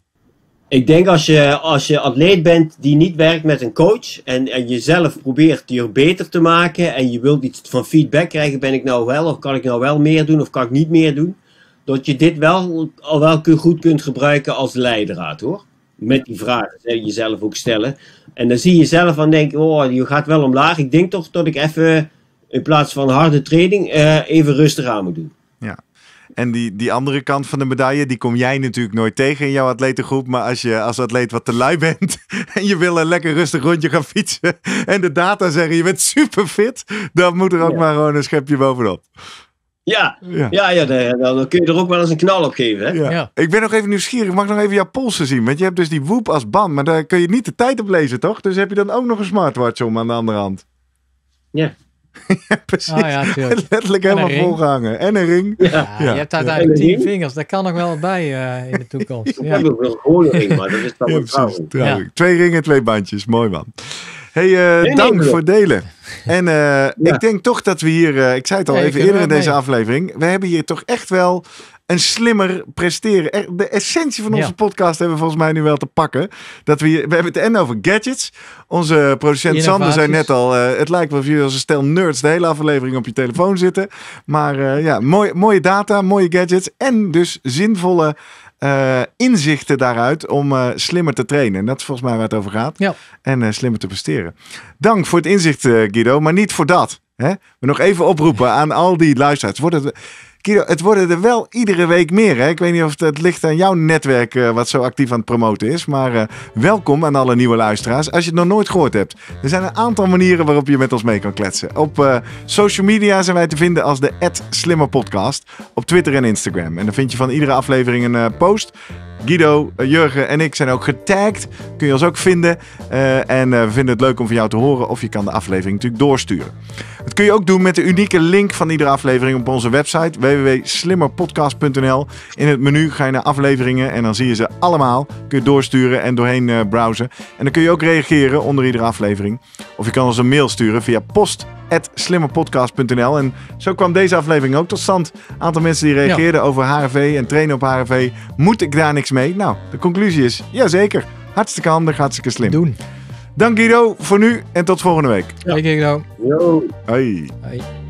Ik denk als je, als je atleet bent die niet werkt met een coach en, en jezelf probeert je beter te maken en je wilt iets van feedback krijgen, ben ik nou wel of kan ik nou wel meer doen of kan ik niet meer doen, dat je dit wel, al wel goed kunt gebruiken als leidraad hoor. Met die vragen jezelf ook stellen. En dan zie je zelf aan denken, oh je gaat wel omlaag, ik denk toch dat ik even in plaats van harde training eh, even rustig aan moet doen. Ja, en die, die andere kant van de medaille, die kom jij natuurlijk nooit tegen in jouw atletengroep. Maar als je als atleet wat te lui bent en je wil een lekker rustig rondje gaan fietsen en de data zeggen je bent super fit, dan moet er ook maar gewoon een schepje bovenop. Ja, ja. ja, dan, kun je er ook wel eens een knal op geven. Hè? Ja. Ik ben nog even nieuwsgierig. Mag ik nog even jouw polsen zien? Want je hebt dus die Woep als band, maar daar kun je niet de tijd op lezen, toch? Dus heb je dan ook nog een smartwatch om aan de andere hand? Ja. ja, precies. Ah, Letterlijk helemaal volgehangen. En een ring. Ja, Je hebt uiteindelijk tien vingers. Dat kan nog wel bij eh, in de toekomst. ja. Ik heb wel een ring, maar dat is dan ja, Twee ringen, twee bandjes. Mooi man. Hey, eh, dank nee, voor delen. En eh, ik denk toch dat we hier, ik zei het al even eerder in deze aflevering, we hebben hier toch echt wel en slimmer presteren. De essentie van onze podcast hebben we volgens mij nu wel te pakken. Dat we, we hebben het en over gadgets. Onze producent Sander zei net al, eh, het lijkt wel of jullie als een stel nerds de hele aflevering op je telefoon zitten. Maar eh, ja, mooi, mooie data, mooie gadgets en dus zinvolle eh, inzichten daaruit om slimmer te trainen. En dat is volgens mij waar het over gaat. Ja. En slimmer te presteren. Dank voor het inzicht, Guido, maar niet voor dat. Hè? We nog even oproepen aan al die luisteraars. Wordt het Kido, het worden er wel iedere week meer. Hè? Ik weet niet of het, ligt aan jouw netwerk eh, wat zo actief aan het promoten is. Maar eh, welkom aan alle nieuwe luisteraars. Als je het nog nooit gehoord hebt, er zijn een aantal manieren waarop je met ons mee kan kletsen. Op eh, social media zijn wij te vinden als de Podcast op Twitter en Instagram. En dan vind je van iedere aflevering een post. Guido, Jurgen en ik zijn ook getagd. Kun je ons ook vinden. en we vinden het leuk om van jou te horen. Of je kan de aflevering natuurlijk doorsturen. Dat kun je ook doen met de unieke link van iedere aflevering op onze website www.slimmerpodcast.nl. In het menu ga je naar afleveringen en dan zie je ze allemaal. Kun je doorsturen en doorheen eh, browsen. En dan kun je ook reageren onder iedere aflevering. Of je kan ons een mail sturen via post slimmerpodcast.nl. En zo kwam deze aflevering ook tot stand. Een aantal mensen die reageerden over HRV en trainen op HRV. Moet ik daar niks mee? Nou, de conclusie is, jazeker. Hartstikke handig, hartstikke slim. Doen. Dank Guido voor nu en tot volgende week. Ja. Hey Guido. Yo. Hey. Hoi.